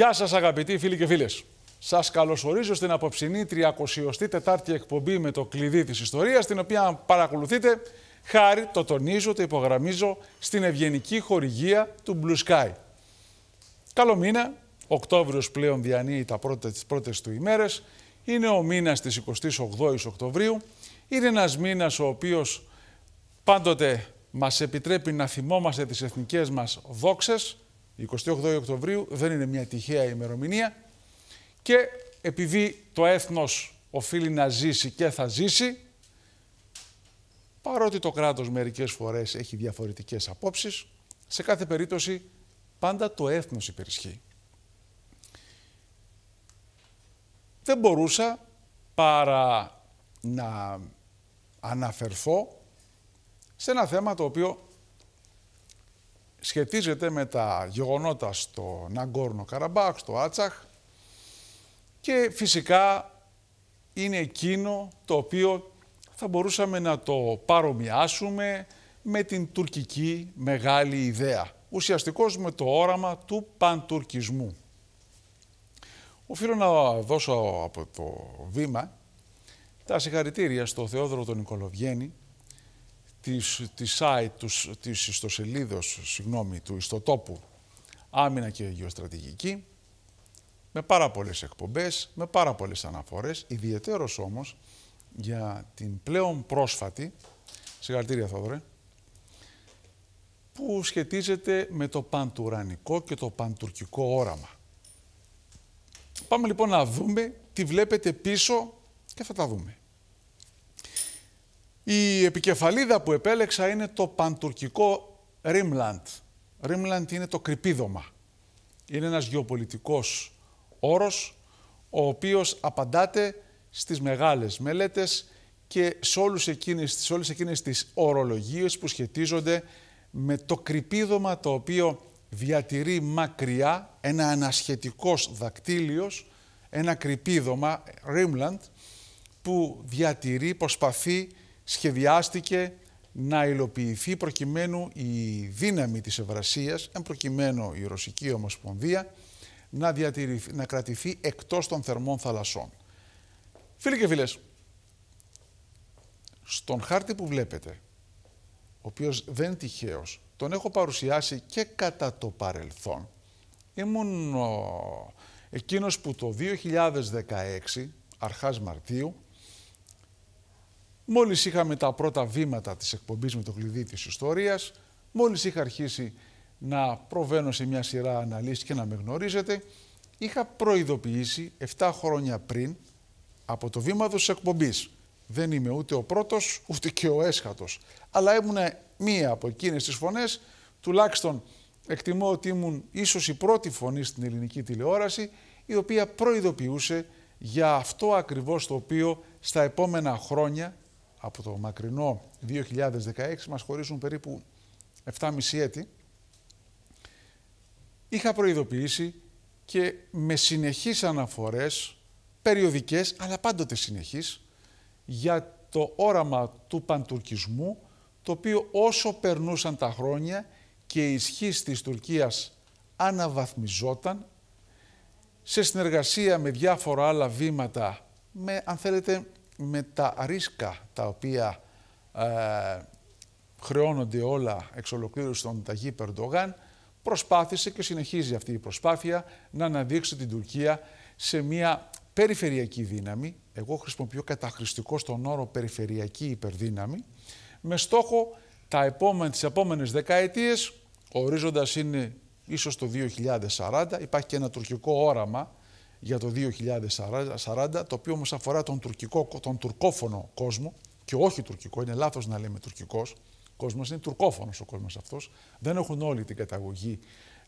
Γεια σας αγαπητοί φίλοι και φίλες. Σας καλωσορίζω στην απόψινή 34η εκπομπή με το κλειδί της ιστορίας, την οποία παρακολουθείτε χάρη, το τονίζω, το υπογραμμίζω, στην ευγενική χορηγία του Blue Sky. Καλό μήνα, Οκτώβριος πλέον διανύει τα πρώτα τις πρώτες του ημέρες, είναι ο μήνας της 28ης Οκτωβρίου, είναι ένας μήνας ο οποίος πάντοτε μας επιτρέπει να θυμόμαστε τις εθνικές μας δόξες, 28 Οκτωβρίου δεν είναι μια τυχαία ημερομηνία και επειδή το έθνος οφείλει να ζήσει και θα ζήσει, παρότι το κράτος μερικές φορές έχει διαφορετικές απόψεις, σε κάθε περίπτωση πάντα το έθνος υπερισχύει. Δεν μπορούσα παρά να αναφερθώ σε ένα θέμα το οποίο σχετίζεται με τα γεγονότα στο Ναγκόρνο Καραμπάχ, στο Άτσαχ και φυσικά είναι εκείνο το οποίο θα μπορούσαμε να το παρομοιάσουμε με την τουρκική μεγάλη ιδέα. Ουσιαστικώς με το όραμα του παντουρκισμού. Οφείλω να δώσω από το βήμα τα συγχαρητήρια στο Θεόδωρο τον Νικολοβιέννη της, της site, τους, της ιστοσελίδος, συγγνώμη, του ιστοτόπου Άμυνα και Γεωστρατηγική, με πάρα πολλές εκπομπές, με πάρα πολλές αναφορές, ιδιαίτερος όμως για την πλέον πρόσφατη, συγχαρητήρια Θόδωρε, που σχετίζεται με το παντουρανικό και το παντουρκικό όραμα. Πάμε λοιπόν να δούμε τι βλέπετε πίσω και θα τα δούμε. Η επικεφαλίδα που επέλεξα είναι το παντουρκικό Ρίμλαντ. Ρίμλαντ είναι το κρυπίδωμα. Είναι ένας γεωπολιτικός όρος, ο οποίος απαντάται στις μεγάλες μελέτες και σε, όλους εκείνες, σε όλες εκείνες τις ορολογίες που σχετίζονται με το κρυπίδωμα το οποίο διατηρεί μακριά ένα ανασχετικός δακτύλιος, ένα κρυπίδωμα, Ρίμλαντ, που διατηρεί, προσπαθεί σχεδιάστηκε να υλοποιηθεί προκειμένου η δύναμη της Ευρασίας, εν προκειμένου η Ρωσική Ομοσπονδία, να, να κρατηθεί εκτός των θερμών θαλασσών. Φίλοι και φίλες, στον χάρτη που βλέπετε, ο οποίος δεν τυχαίος, τον έχω παρουσιάσει και κατά το παρελθόν. Ήμουν ο... εκείνος που το 2016, αρχάς Μαρτίου, Μόλις είχαμε τα πρώτα βήματα της εκπομπής με το κλειδί της ιστορίας, μόλις είχα αρχίσει να προβαίνω σε μια σειρά αναλύσεις και να με γνωρίζετε, είχα προειδοποιήσει 7 χρόνια πριν από το βήμα της εκπομπής. Δεν είμαι ούτε ο πρώτος, ούτε και ο έσχατος. Αλλά ήμουν μία από εκείνες τις φωνές, τουλάχιστον εκτιμώ ότι ήμουν ίσως η πρώτη φωνή στην ελληνική τηλεόραση, η οποία προειδοποιούσε για αυτό ακριβώς το οποίο στα επόμενα χρόνια από το μακρινό 2016 μας χωρίζουν περίπου 7,5 έτη. Είχα προειδοποιήσει και με συνεχείς αναφορές, περιοδικές αλλά πάντοτε συνεχείς, για το όραμα του παντουρκισμού, το οποίο όσο περνούσαν τα χρόνια και η ισχύ της Τουρκίας αναβαθμιζόταν, σε συνεργασία με διάφορα άλλα βήματα, με αν θέλετε με τα ρίσκα τα οποία ε, χρεώνονται όλα εξ ολοκλήρου στον Ταγί Περντογάν, προσπάθησε και συνεχίζει αυτή η προσπάθεια να αναδείξει την Τουρκία σε μια περιφερειακή δύναμη, εγώ χρησιμοποιώ καταχρηστικό στον όρο περιφερειακή υπερδύναμη, με στόχο τα επόμενα, τις επόμενες δεκαετίες, ορίζοντας είναι ίσως το 2040, υπάρχει και ένα τουρκικό όραμα για το 2040, το οποίο όμως αφορά τον, τουρκικό, τον τουρκόφωνο κόσμο και όχι τουρκικό, είναι λάθος να λέμε τουρκικός, κόσμος είναι τουρκόφωνος ο κόσμος αυτός, δεν έχουν όλη την καταγωγή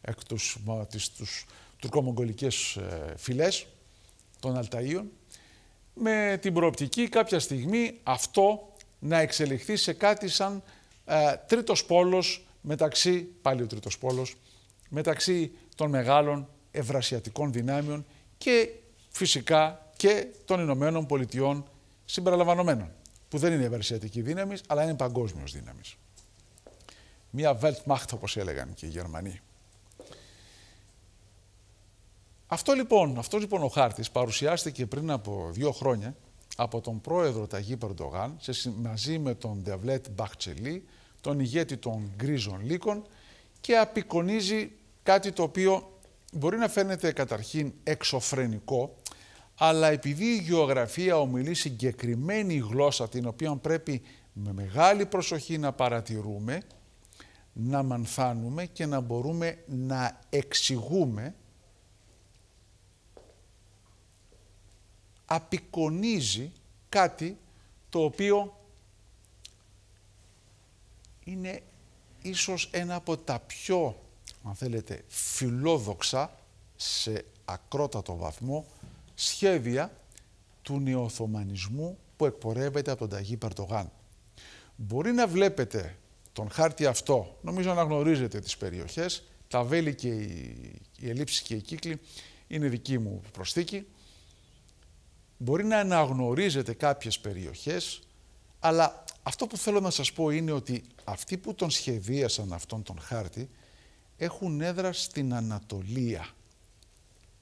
εκ τους, τις, τους τουρκομογγολικές ε, φυλές των Αλταΐων, με την προοπτική κάποια στιγμή αυτό να εξελιχθεί σε κάτι σαν ε, τρίτος πόλος μεταξύ, πάλι ο τρίτος πόλος, μεταξύ των μεγάλων ευρασιατικών δυνάμεων και φυσικά και των Ηνωμένων Πολιτειών συμπεριλαμβανομένων, που δεν είναι ευερσιατική δύναμης, αλλά είναι παγκόσμιος δύναμης. Μια Weltmacht, όπως έλεγαν και οι Γερμανοί. Αυτό λοιπόν, αυτός λοιπόν ο χάρτης παρουσιάστηκε πριν από δύο χρόνια από τον πρόεδρο Ταγί Περντογάν μαζί με τον Ντεβλέτ Μπαχτσελή, τον ηγέτη των Γκρίζων Λύκων και απεικονίζει κάτι το οποίο μπορεί να φαίνεται καταρχήν εξωφρενικό, αλλά επειδή η γεωγραφία ομιλεί συγκεκριμένη γλώσσα την οποία πρέπει με μεγάλη προσοχή να παρατηρούμε, να μανθάνουμε και να μπορούμε να εξηγούμε απεικονίζει κάτι το οποίο είναι ίσως ένα από τα πιο αν θέλετε, φιλόδοξα σε ακρότατο βαθμό σχέδια του νεοοθωμανισμού που εκπορεύεται από τον Ταγί Περτογάν. Μπορεί να βλέπετε τον χάρτη αυτό, νομίζω να γνωρίζετε τις περιοχές, τα βέλη και η οι και οι κύκλοι είναι δική μου προσθήκη. Μπορεί να αναγνωρίζετε κάποιες περιοχές, αλλά αυτό που θέλω να σας πω είναι ότι αυτοί που τον σχεδίασαν αυτόν τον χάρτη έχουν έδρα στην Ανατολία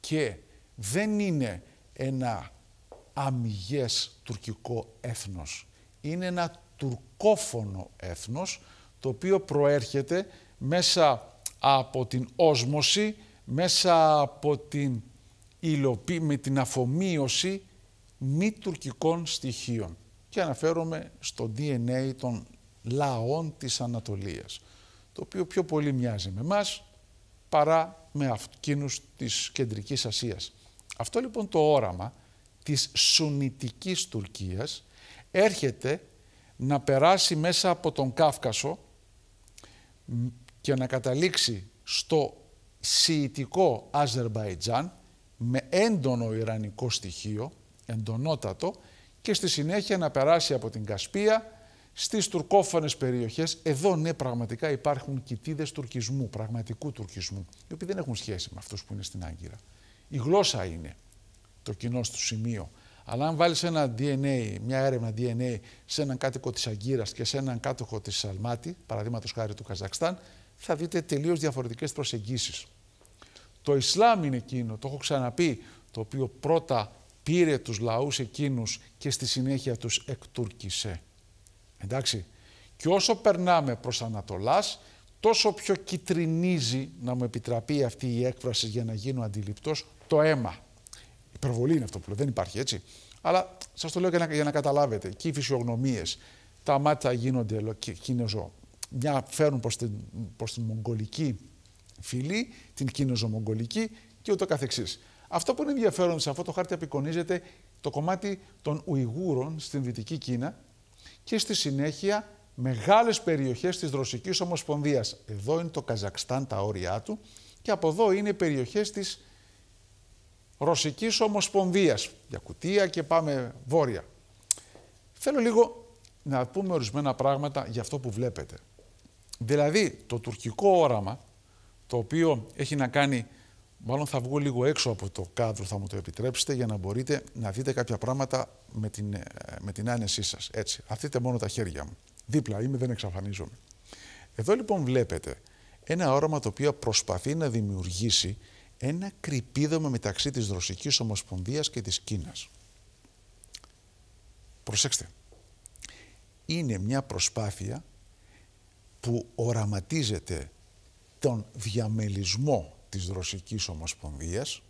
και δεν είναι ένα αμυγές τουρκικό έθνος. Είναι ένα τουρκόφωνο έθνος το οποίο προέρχεται μέσα από την όσμωση, μέσα από την υλοποίηση, με την αφομοίωση μη τουρκικών στοιχείων. Και αναφέρομαι στο DNA των λαών της Ανατολίας το οποίο πιο πολύ μοιάζει με εμάς παρά με αυτοκίνους της Κεντρικής Ασίας. Αυτό λοιπόν το όραμα της Σουνιτικής Τουρκίας έρχεται να περάσει μέσα από τον Κάφκασο και να καταλήξει στο Σιητικό Αζερμπαϊτζάν με έντονο Ιρανικό στοιχείο, εντονότατο, και στη συνέχεια να περάσει από την Κασπία στις τουρκόφωνες περιοχές, εδώ ναι πραγματικά υπάρχουν κοιτίδες τουρκισμού, πραγματικού τουρκισμού, οι οποίοι δεν έχουν σχέση με αυτούς που είναι στην Άγκυρα. Η γλώσσα είναι το κοινό στο σημείο. Αλλά αν βάλεις ένα DNA, μια έρευνα DNA σε έναν κάτοικο της Αγκύρας και σε έναν κάτοικο της Σαλμάτη, παραδείγματος χάρη του Καζακστάν, θα δείτε τελείως διαφορετικές προσεγγίσεις. Το Ισλάμ είναι εκείνο, το έχω ξαναπεί, το οποίο πρώτα πήρε τους λαούς εκείνους και στη συνέχεια τους εκτουρκισέ. Εντάξει. Και όσο περνάμε προς Ανατολάς, τόσο πιο κυτρινίζει, να μου επιτραπεί αυτή η έκφραση για να γίνω αντιληπτός, το αίμα. Υπερβολή είναι αυτό που λέω, δεν υπάρχει έτσι. Αλλά σας το λέω για να, καταλάβετε. Και οι φυσιογνωμίες, τα μάτια γίνονται κίνεζο. Μια φέρουν προς την, προς την μογγολική φυλή, την κίνεζο-μογγολική και ούτω καθεξής. Αυτό που είναι ενδιαφέρον σε αυτό το χάρτη απεικονίζεται το κομμάτι των Ουιγούρων στην Δυτική Κίνα, και στη συνέχεια μεγάλες περιοχές της Ρωσικής Ομοσπονδίας. Εδώ είναι το Καζακστάν τα όρια του και από εδώ είναι περιοχές της Ρωσικής Ομοσπονδίας. Για κουτία και πάμε βόρεια. Θέλω λίγο να πούμε ορισμένα πράγματα για αυτό που βλέπετε. Δηλαδή το τουρκικό όραμα το οποίο έχει να κάνει Μάλλον θα βγω λίγο έξω από το κάδρο, θα μου το επιτρέψετε, για να μπορείτε να δείτε κάποια πράγματα με την, ε, με την άνεσή σας. Έτσι, αφήτε μόνο τα χέρια μου. Δίπλα είμαι, δεν εξαφανίζομαι. Εδώ λοιπόν βλέπετε ένα όραμα το οποίο προσπαθεί να δημιουργήσει ένα κρυπίδωμα μεταξύ της Ρωσικής Ομοσπονδίας και της Κίνας. Προσέξτε. Είναι μια προσπάθεια που οραματίζεται τον διαμελισμό της Ρωσικής Ομοσπονδίας.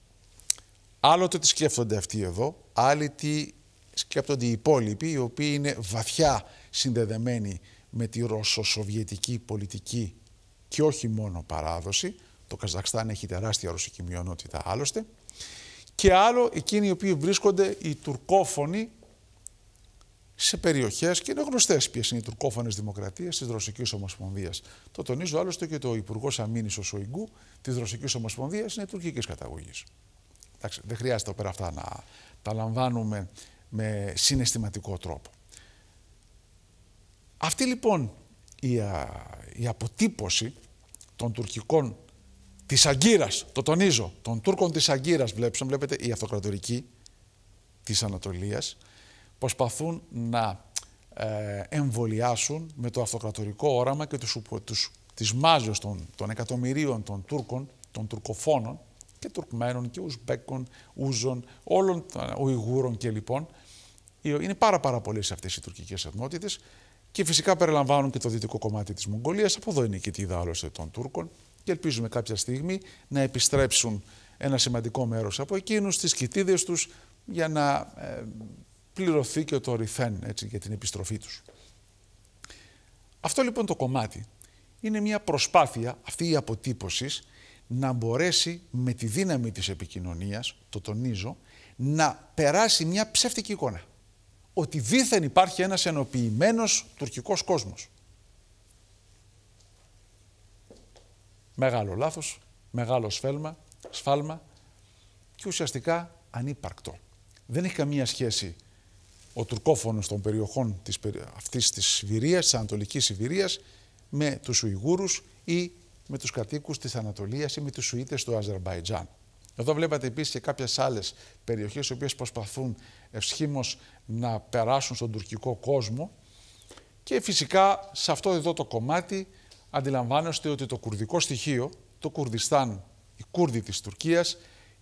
Άλλοτε τι σκέφτονται αυτοί εδώ, άλλοι τι σκέφτονται οι υπόλοιποι, οι οποίοι είναι βαθιά συνδεδεμένοι με τη ρωσοσοβιετική πολιτική και όχι μόνο παράδοση. Το Καζακστάν έχει τεράστια ρωσική μειονότητα άλλωστε. Και άλλο εκείνοι οι οποίοι βρίσκονται οι τουρκόφωνοι σε περιοχές και είναι γνωστές ποιες είναι οι τουρκόφωνες δημοκρατίες της Ρωσικής Ομοσπονδίας. Το τονίζω άλλωστε και το Υπουργός Αμήνης ο Σοϊγκού της Ρωσικής Ομοσπονδίας είναι τουρκικής καταγωγής. δεν χρειάζεται πέρα αυτά να τα λαμβάνουμε με συναισθηματικό τρόπο. Αυτή λοιπόν η, η αποτύπωση των τουρκικών της Αγκύρας, το τονίζω, των Τούρκων της Αγκύρας, βλέπετε, η αυτοκρατορική της Ανατολίας, προσπαθούν να ε, εμβολιάσουν με το αυτοκρατορικό όραμα και τους, τους, τις μάζες των, των εκατομμυρίων των Τούρκων, των τουρκοφώνων και Τουρκμένων και Ουσμπέκων, Ούζων, όλων των Ουιγούρων και λοιπόν. Είναι πάρα, πάρα πολλές αυτές οι τουρκικές εθνότητες και φυσικά περιλαμβάνουν και το δυτικό κομμάτι της Μογγολίας. Από εδώ είναι η τη δάλωση των Τούρκων και ελπίζουμε κάποια στιγμή να επιστρέψουν ένα σημαντικό μέρος από εκείνους, τις κοιτίδες τους, για να ε, πληρωθεί και το ρηθέν έτσι, για την επιστροφή τους. Αυτό λοιπόν το κομμάτι είναι μια προσπάθεια αυτή η αποτύπωση να μπορέσει με τη δύναμη της επικοινωνίας, το τονίζω, να περάσει μια ψεύτικη εικόνα. Ότι δήθεν υπάρχει ένας ενοποιημένος τουρκικός κόσμος. Μεγάλο λάθος, μεγάλο σφέλμα, σφάλμα και ουσιαστικά ανύπαρκτο. Δεν έχει καμία σχέση ο τουρκόφωνος των περιοχών της, αυτής της Σιβηρίας, της Ανατολικής Σιβηρίας, με τους Ουιγούρους ή με τους κατοίκους της Ανατολίας ή με τους Σουίτες του Αζερμπαϊτζάν. Εδώ βλέπατε επίσης και κάποιες άλλες περιοχές οι οποίες προσπαθούν ευσχήμως να περάσουν στον τουρκικό κόσμο και φυσικά σε αυτό εδώ το κομμάτι αντιλαμβάνεστε ότι το κουρδικό στοιχείο, το Κουρδιστάν, οι Κούρδοι της Τουρκίας,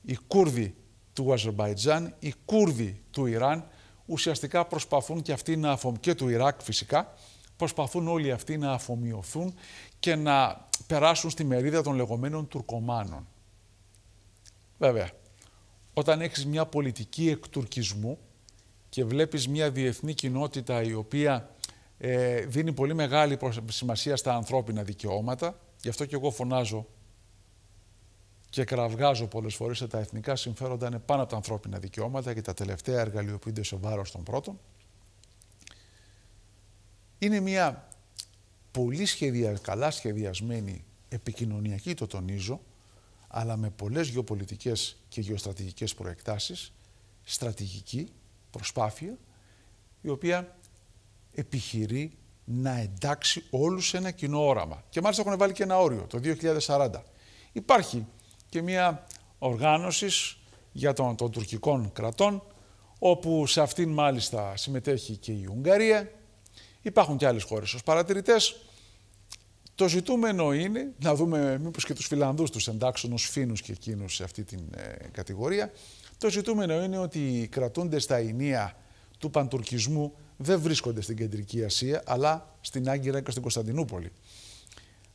οι Κούρδοι του Αζερμπαϊτζάν, οι Κούρδοι του Ιράν ουσιαστικά προσπαθούν και αυτοί να αφομοιωθούν, και του Ιράκ φυσικά, προσπαθούν όλοι αυτοί να αφομοιωθούν και να περάσουν στη μερίδα των λεγόμενων Τουρκομάνων. Βέβαια, όταν έχεις μια πολιτική εκτουρκισμού και βλέπεις μια διεθνή κοινότητα η οποία ε, δίνει πολύ μεγάλη σημασία στα ανθρώπινα δικαιώματα, γι' αυτό και εγώ φωνάζω και κραυγάζω πολλές φορές ότι τα εθνικά συμφέροντα είναι πάνω από τα ανθρώπινα δικαιώματα και τα τελευταία εργαλειοποιούνται σε βάρος των πρώτων. Είναι μια πολύ σχεδια, καλά σχεδιασμένη επικοινωνιακή, το τονίζω, αλλά με πολλές γεωπολιτικές και γεωστρατηγικές προεκτάσεις, στρατηγική προσπάθεια, η οποία επιχειρεί να εντάξει όλους σε ένα κοινό όραμα. Και μάλιστα έχουν βάλει και ένα όριο, το 2040. Υπάρχει και μια οργάνωσης για τον, των τουρκικών κρατών, όπου σε αυτήν μάλιστα συμμετέχει και η Ουγγαρία. Υπάρχουν και άλλες χώρες ως παρατηρητές. Το ζητούμενο είναι να δούμε μήπως και τους Φιλανδούς τους εντάξουν ως Φίνους και εκείνους σε αυτή την ε, κατηγορία. Το ζητούμενο είναι ότι οι στα ενία του παντουρκισμού δεν βρίσκονται στην Κεντρική Ασία, αλλά στην Άγκυρα και στην Κωνσταντινούπολη.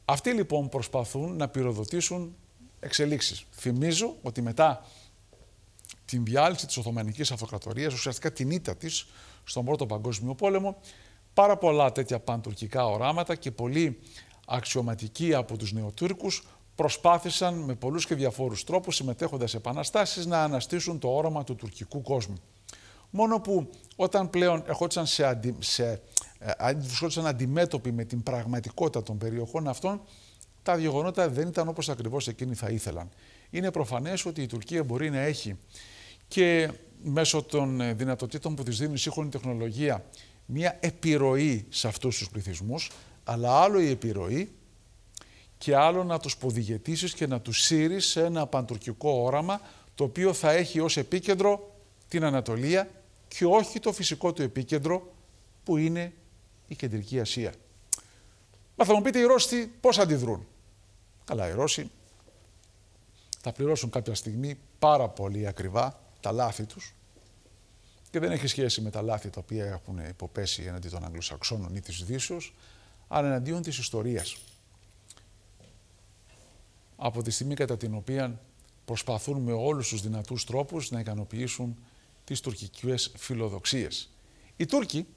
Αυτοί λοιπόν προσπαθούν να πυροδοτήσουν εξελίξεις. Θυμίζω ότι μετά την διάλυση της Οθωμανικής Αυτοκρατορίας, ουσιαστικά την ήττα της στον Πρώτο Παγκόσμιο Πόλεμο, πάρα πολλά τέτοια παντουρκικά οράματα και πολλοί αξιωματικοί από τους νεοτούρκους προσπάθησαν με πολλούς και διαφόρους τρόπους, συμμετέχοντας σε επαναστάσεις, να αναστήσουν το όραμα του τουρκικού κόσμου. Μόνο που όταν πλέον ερχόντουσαν, σε αντι... σε... Ε, αντιμέτωποι με την πραγματικότητα των περιοχών αυτών, τα γεγονότα δεν ήταν όπως ακριβώς εκείνοι θα ήθελαν. Είναι προφανές ότι η Τουρκία μπορεί να έχει και μέσω των ε, δυνατοτήτων που της δίνει η σύγχρονη τεχνολογία μια επιρροή σε αυτούς τους πληθυσμούς, αλλά άλλο η επιρροή και άλλο να τους ποδηγετήσεις και να τους σύρεις σε ένα παντουρκικό όραμα το οποίο θα έχει ως επίκεντρο την Ανατολία και όχι το φυσικό του επίκεντρο που είναι η Κεντρική Ασία. Μα θα μου πείτε οι Ρώστοι πώς αντιδρούν. Καλά, οι Ρώσοι θα πληρώσουν κάποια στιγμή πάρα πολύ ακριβά τα λάθη τους και δεν έχει σχέση με τα λάθη τα οποία έχουν υποπέσει εναντί των Αγγλοσαξώνων ή της Δύσεως, αλλά εναντίον της ιστορίας. Από τη στιγμή κατά την οποία προσπαθούν με όλους τους δυνατούς τρόπους να ικανοποιήσουν τις τουρκικές φιλοδοξίες. Οι Τούρκοι,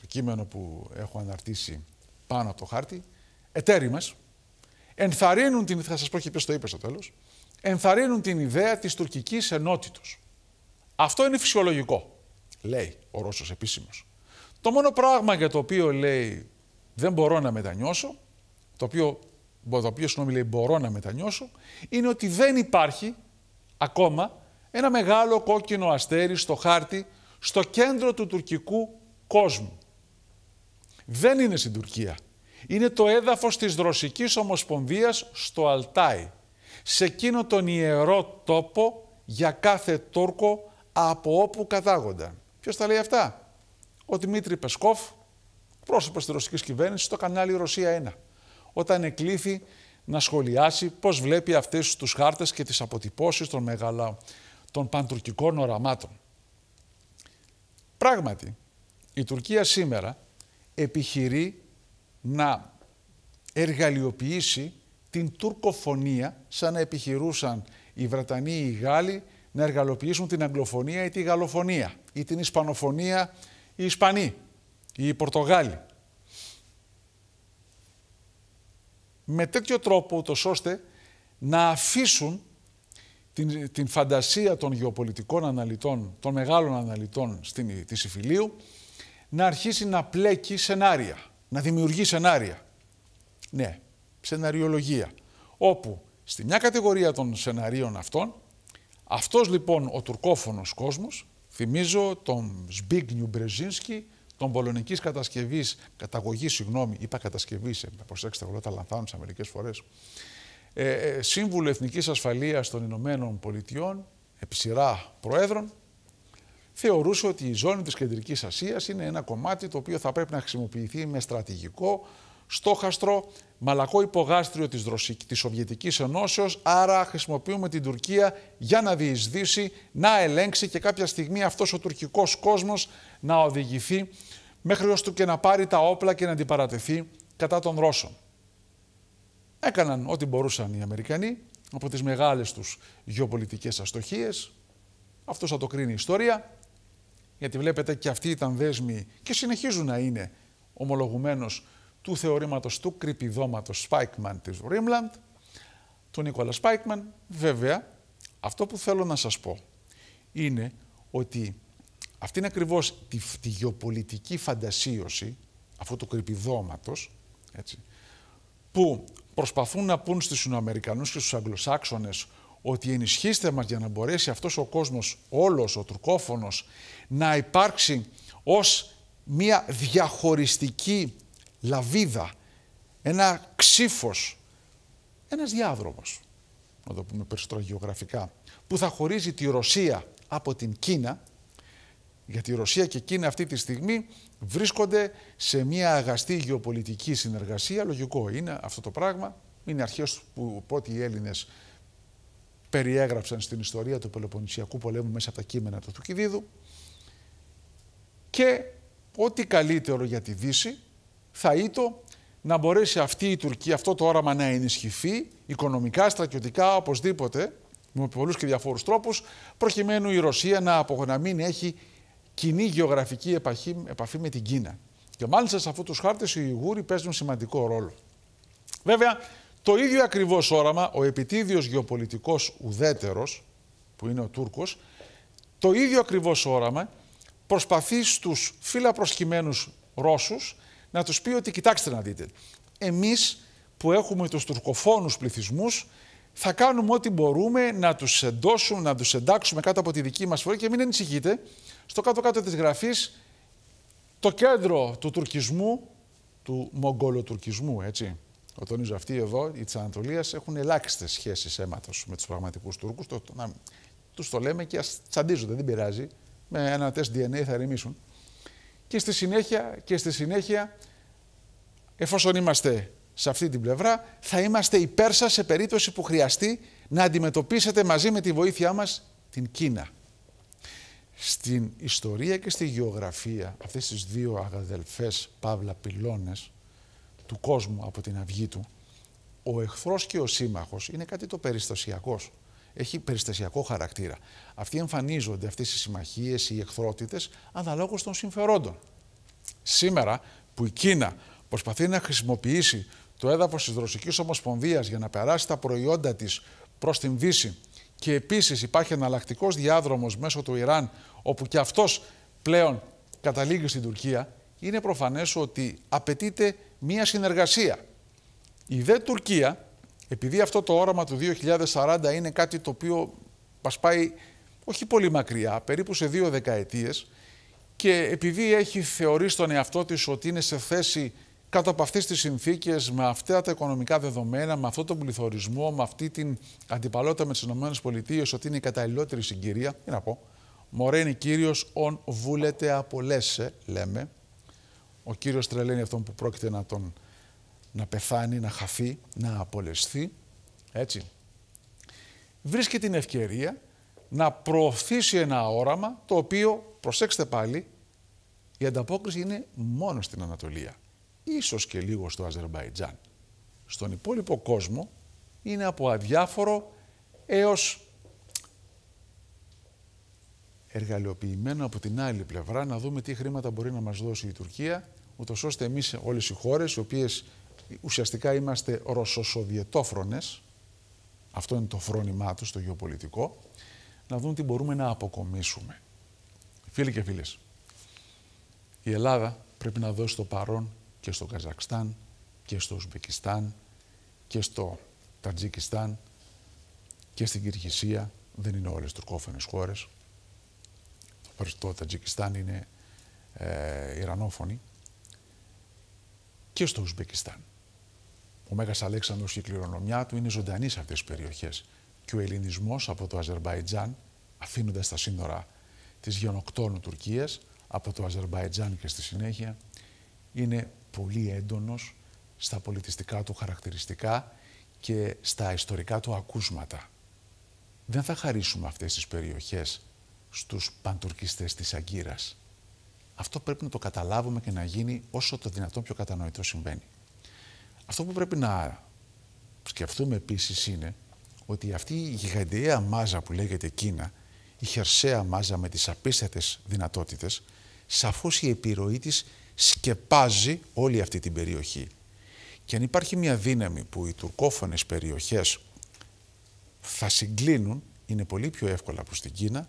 το κείμενο που έχω αναρτήσει πάνω από το χάρτη, εταίροι μας, ενθαρρύνουν την, θα πω και είπες στο τέλος, ενθαρρύνουν την ιδέα της τουρκικής ενότητος. Αυτό είναι φυσιολογικό, λέει ο Ρώσος επίσημος. Το μόνο πράγμα για το οποίο λέει δεν μπορώ να μετανιώσω, το οποίο, το οποίο συγγνώμη λέει μπορώ να μετανιώσω, είναι ότι δεν υπάρχει ακόμα ένα μεγάλο κόκκινο αστέρι στο χάρτη, στο κέντρο του τουρκικού κόσμου. Δεν είναι στην Τουρκία είναι το έδαφος της Ρωσικής Ομοσπονδίας στο Αλτάι, σε εκείνο τον ιερό τόπο για κάθε Τούρκο από όπου κατάγονταν. Ποιος τα λέει αυτά? Ο Δημήτρη Πεσκόφ, πρόσωπος της ρωσικής κυβέρνησης, στο κανάλι Ρωσία 1, όταν εκλήθη να σχολιάσει πώς βλέπει αυτές τους χάρτες και τις αποτυπώσεις των, μεγαλα... των παντουρκικών οραμάτων. Πράγματι, η Τουρκία σήμερα επιχειρεί να εργαλειοποιήσει την τουρκοφωνία σαν να επιχειρούσαν οι Βρετανοί ή οι Γάλλοι να εργαλοποιήσουν την αγγλοφωνία ή τη γαλλοφωνία ή την ισπανοφωνία οι Ισπανοί ή οι Πορτογάλοι. Με τέτοιο τρόπο ούτως ώστε να αφήσουν την, την φαντασία των γεωπολιτικών αναλυτών, των μεγάλων αναλυτών στην, της Ιφιλίου, να αρχίσει να πλέκει σενάρια να δημιουργεί σενάρια. Ναι, σεναριολογία. Όπου στη μια κατηγορία των σεναρίων αυτών, αυτός λοιπόν ο τουρκόφωνος κόσμος, θυμίζω τον Σμπίγνιου Μπρεζίνσκι, τον πολωνικής κατασκευής, καταγωγής, συγγνώμη, είπα κατασκευής, ε, προσέξτε εγώ τα λανθάνωσα μερικές φορές, ε, ε, σύμβουλο Εθνικής Ασφαλείας των Ηνωμένων Πολιτειών, επί σειρά προέδρων, θεωρούσε ότι η ζώνη της Κεντρικής Ασίας είναι ένα κομμάτι το οποίο θα πρέπει να χρησιμοποιηθεί με στρατηγικό, στόχαστρο, μαλακό υπογάστριο της, Σοβιετική της Σοβιετικής Ενώσεως, άρα χρησιμοποιούμε την Τουρκία για να διεισδύσει, να ελέγξει και κάποια στιγμή αυτός ο τουρκικός κόσμος να οδηγηθεί μέχρι ώστου και να πάρει τα όπλα και να αντιπαρατεθεί κατά των Ρώσων. Έκαναν ό,τι μπορούσαν οι Αμερικανοί από τις μεγάλες τους γεωπολιτικές αστοχίες. Αυτό θα το κρίνει η ιστορία γιατί βλέπετε και αυτοί ήταν δέσμοι και συνεχίζουν να είναι ομολογουμένος του θεωρήματος του κρυπηδόματος Σπάικμαν της Ρίμλαντ, του Νίκολα Σπάικμαν. Βέβαια, αυτό που θέλω να σας πω είναι ότι αυτή είναι ακριβώς τη, τη γεωπολιτική φαντασίωση αυτού του κρυπηδόματος που προσπαθούν να πούν στους Ινωαμερικανούς και στους Αγγλοσάξονες ότι ενισχύστε μας για να μπορέσει αυτός ο κόσμος όλος, ο τουρκόφωνος, να υπάρξει ως μια διαχωριστική λαβίδα, ένα ξύφος, ένας διάδρομος, να το πούμε περισσότερο γεωγραφικά, που θα χωρίζει τη Ρωσία από την Κίνα, γιατί η Ρωσία και η Κίνα αυτή τη στιγμή βρίσκονται σε μια αγαστή γεωπολιτική συνεργασία. Λογικό είναι αυτό το πράγμα. Είναι αρχές που πρώτοι οι Έλληνες περιέγραψαν στην ιστορία του Πελοποννησιακού πολέμου μέσα από τα κείμενα του Τουκιδίδου και ό,τι καλύτερο για τη Δύση θα ήτο να μπορέσει αυτή η Τουρκία, αυτό το όραμα να ενισχυθεί οικονομικά, στρατιωτικά, οπωσδήποτε, με πολλούς και διαφόρους τρόπους, προκειμένου η Ρωσία να, απο, να μην έχει κοινή γεωγραφική επαφή, επαφή με την Κίνα. Και μάλιστα σε αυτούς τους χάρτες οι Ιγούροι παίζουν σημαντικό ρόλο. Βέβαια, το ίδιο ακριβώς όραμα, ο επιτίδιος γεωπολιτικός ουδέτερος, που είναι ο Τούρκος, το ίδιο ακριβώς όραμα προσπαθεί στους φιλαπροσκημένους Ρώσους να τους πει ότι κοιτάξτε να δείτε, εμείς που έχουμε τους τουρκοφόνους πληθυσμούς θα κάνουμε ό,τι μπορούμε να τους εντώσουμε, να τους εντάξουμε κάτω από τη δική μας φορά». και μην ανησυχείτε, στο κάτω-κάτω της γραφής το κέντρο του τουρκισμού, του μογκολοτουρκισμού, έτσι, ο τονίζω αυτοί εδώ, οι της Ανατολίας, έχουν ελάχιστες σχέσεις αίματος με τους πραγματικούς Τούρκους. Το, το, τους το λέμε και ας τσαντίζονται, δεν πειράζει. Με ένα τεστ DNA θα ρεμίσουν. Και στη συνέχεια, και στη συνέχεια εφόσον είμαστε σε αυτή την πλευρά, θα είμαστε υπέρ σας σε περίπτωση που χρειαστεί να αντιμετωπίσετε μαζί με τη βοήθειά μας την Κίνα. Στην ιστορία και στη γεωγραφία, αυτές τις δύο αγαδελφές παύλα πυλώνες, του κόσμου από την αυγή του, ο εχθρός και ο σύμμαχος είναι κάτι το περιστασιακός. Έχει περιστασιακό χαρακτήρα. Αυτοί εμφανίζονται, αυτές οι συμμαχίες, οι εχθρότητες, αναλόγως των συμφερόντων. Σήμερα που η Κίνα προσπαθεί να χρησιμοποιήσει το έδαφος της Ρωσικής Ομοσπονδίας για να περάσει τα προϊόντα της προς την Δύση και επίσης υπάρχει εναλλακτικός διάδρομος μέσω του Ιράν όπου και αυτός πλέον καταλήγει στην Τουρκία είναι προφανές ότι απαιτείται μία συνεργασία. Η δε Τουρκία, επειδή αυτό το όραμα του 2040 είναι κάτι το οποίο μας πάει όχι πολύ μακριά, περίπου σε δύο δεκαετίες, και επειδή έχει θεωρήσει τον εαυτό της ότι είναι σε θέση κάτω από αυτές τις συνθήκες, με αυτά τα οικονομικά δεδομένα, με αυτόν τον πληθωρισμό, με αυτή την αντιπαλότητα με τις ΗΠΑ, ότι είναι η καταλληλότερη συγκυρία, τι να πω, είναι κύριος, ον βούλετε απολέσε, λέμε, ο Κύριος τρελαίνει αυτόν που πρόκειται να τον να πεθάνει, να χαθεί, να απολεσθεί. Έτσι. Βρίσκει την ευκαιρία να προωθήσει ένα όραμα το οποίο, προσέξτε πάλι, η ανταπόκριση είναι μόνο στην Ανατολία. Ίσως και λίγο στο Αζερμπαϊτζάν. Στον υπόλοιπο κόσμο είναι από αδιάφορο έως εργαλειοποιημένο από την άλλη πλευρά, να δούμε τι χρήματα μπορεί να μας δώσει η Τουρκία, ούτως ώστε εμείς όλες οι χώρες, οι οποίες ουσιαστικά είμαστε ρωσοσοβιετόφρονες, αυτό είναι το φρόνημά τους το γεωπολιτικό, να δουν τι μπορούμε να αποκομίσουμε. Φίλοι και φίλες, η Ελλάδα πρέπει να δώσει το παρόν και στο Καζακστάν και στο Ουσμπεκιστάν και στο Τατζικιστάν και στην Κυρκυσία δεν είναι όλες τουρκόφωνες χώρες, Προς το Τατζικιστάν είναι ε, Ιρανόφωνοι και στο Ουσμπεκιστάν. Ο Μέγας Αλέξανδρος και η κληρονομιά του είναι ζωντανή σε αυτές τις περιοχές και ο ελληνισμός από το Αζερβαϊτζάν, αφήνοντας τα σύνορα της γενοκτόνου Τουρκίας από το Αζερβαϊτζάν και στη συνέχεια είναι πολύ έντονος στα πολιτιστικά του χαρακτηριστικά και στα ιστορικά του ακούσματα. Δεν θα χαρίσουμε αυτές τις περιοχές στους παντουρκιστές της Αγκύρας. Αυτό πρέπει να το καταλάβουμε και να γίνει όσο το δυνατόν πιο κατανοητό συμβαίνει. Αυτό που πρέπει να σκεφτούμε επίσης είναι ότι αυτή η γιγαντιαία μάζα που λέγεται Κίνα, η χερσαία μάζα με τις απίστευτες δυνατότητες, σαφώς η επιρροή της σκεπάζει όλη αυτή την περιοχή. Και αν υπάρχει μια δύναμη που οι τουρκόφωνες περιοχές θα συγκλίνουν, είναι πολύ πιο εύκολα προς την Κίνα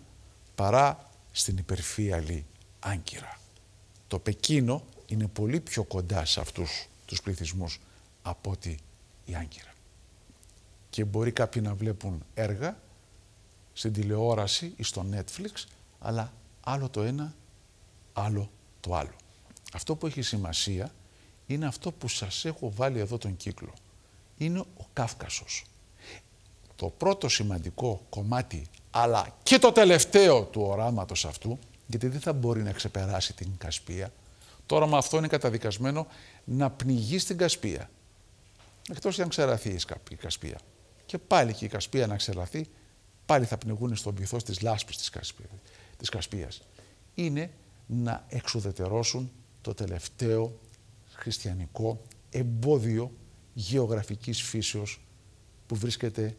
παρά στην υπερφύαλη Άγκυρα. Το Πεκίνο είναι πολύ πιο κοντά σε αυτούς τους πληθυσμούς από ότι η Άγκυρα. Και μπορεί κάποιοι να βλέπουν έργα στην τηλεόραση ή στο Netflix, αλλά άλλο το ένα, άλλο το άλλο. Αυτό που έχει σημασία είναι αυτό που σας έχω βάλει εδώ τον κύκλο. Είναι ο Κάφκασος. Το πρώτο σημαντικό κομμάτι αλλά και το τελευταίο του οράματος αυτού, γιατί δεν θα μπορεί να ξεπεράσει την Κασπία. Το όραμα αυτό είναι καταδικασμένο να πνιγεί στην Κασπία. Εκτός αν ξεραθεί η Κασπία. Και πάλι και η Κασπία να ξεραθεί, πάλι θα πνιγούν στον πυθό της λάσπης της, Κασπία, Κασπίας. Είναι να εξουδετερώσουν το τελευταίο χριστιανικό εμπόδιο γεωγραφικής φύσεως που βρίσκεται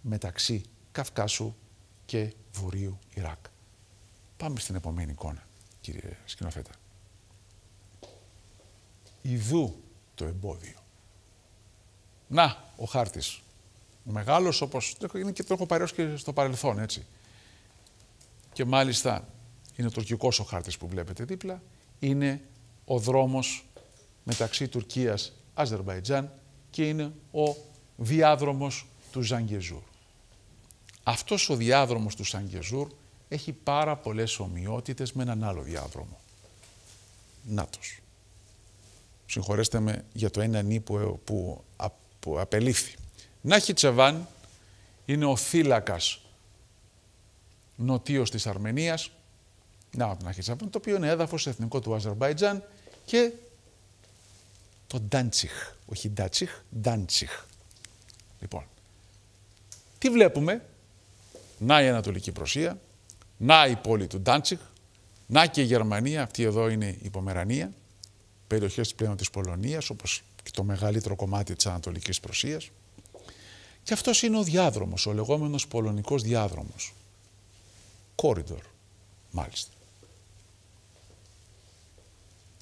μεταξύ Καυκάσου και Βορείου Ιράκ. Πάμε στην επόμενη εικόνα, κύριε σκηνοθέτα. Ιδού το εμπόδιο. Να, ο χάρτης. Ο μεγάλος όπως είναι και το έχω παρέως και στο παρελθόν, έτσι. Και μάλιστα είναι ο τουρκικός ο χάρτης που βλέπετε δίπλα. Είναι ο δρόμος μεταξύ Τουρκίας Αζερβαϊτζάν και είναι ο διάδρομος του Ζαγκεζούρ. Αυτός ο διάδρομος του Σαγκεζούρ έχει πάρα πολλές ομοιότητες με έναν άλλο διάδρομο. Νάτος. Συγχωρέστε με για το ένα νύπο που, απελήφθη. Νάχι Τσεβάν είναι ο θύλακας νοτίος της Αρμενίας, να, Νάχι Τσεβάν, το οποίο είναι έδαφος εθνικό του Αζερμπαϊτζάν και το Ντάντσιχ, όχι Ντάτσιχ, Ντάντσιχ. Λοιπόν, τι βλέπουμε, να η Ανατολική Προσία, να η πόλη του Ντάντσιχ, να και η Γερμανία, αυτή εδώ είναι η Πομερανία, περιοχές πλέον της Πολωνίας όπως και το μεγαλύτερο κομμάτι της Ανατολικής Προσίας. Και αυτός είναι ο διάδρομος, ο λεγόμενος πολωνικός διάδρομος. Κόριντορ, μάλιστα.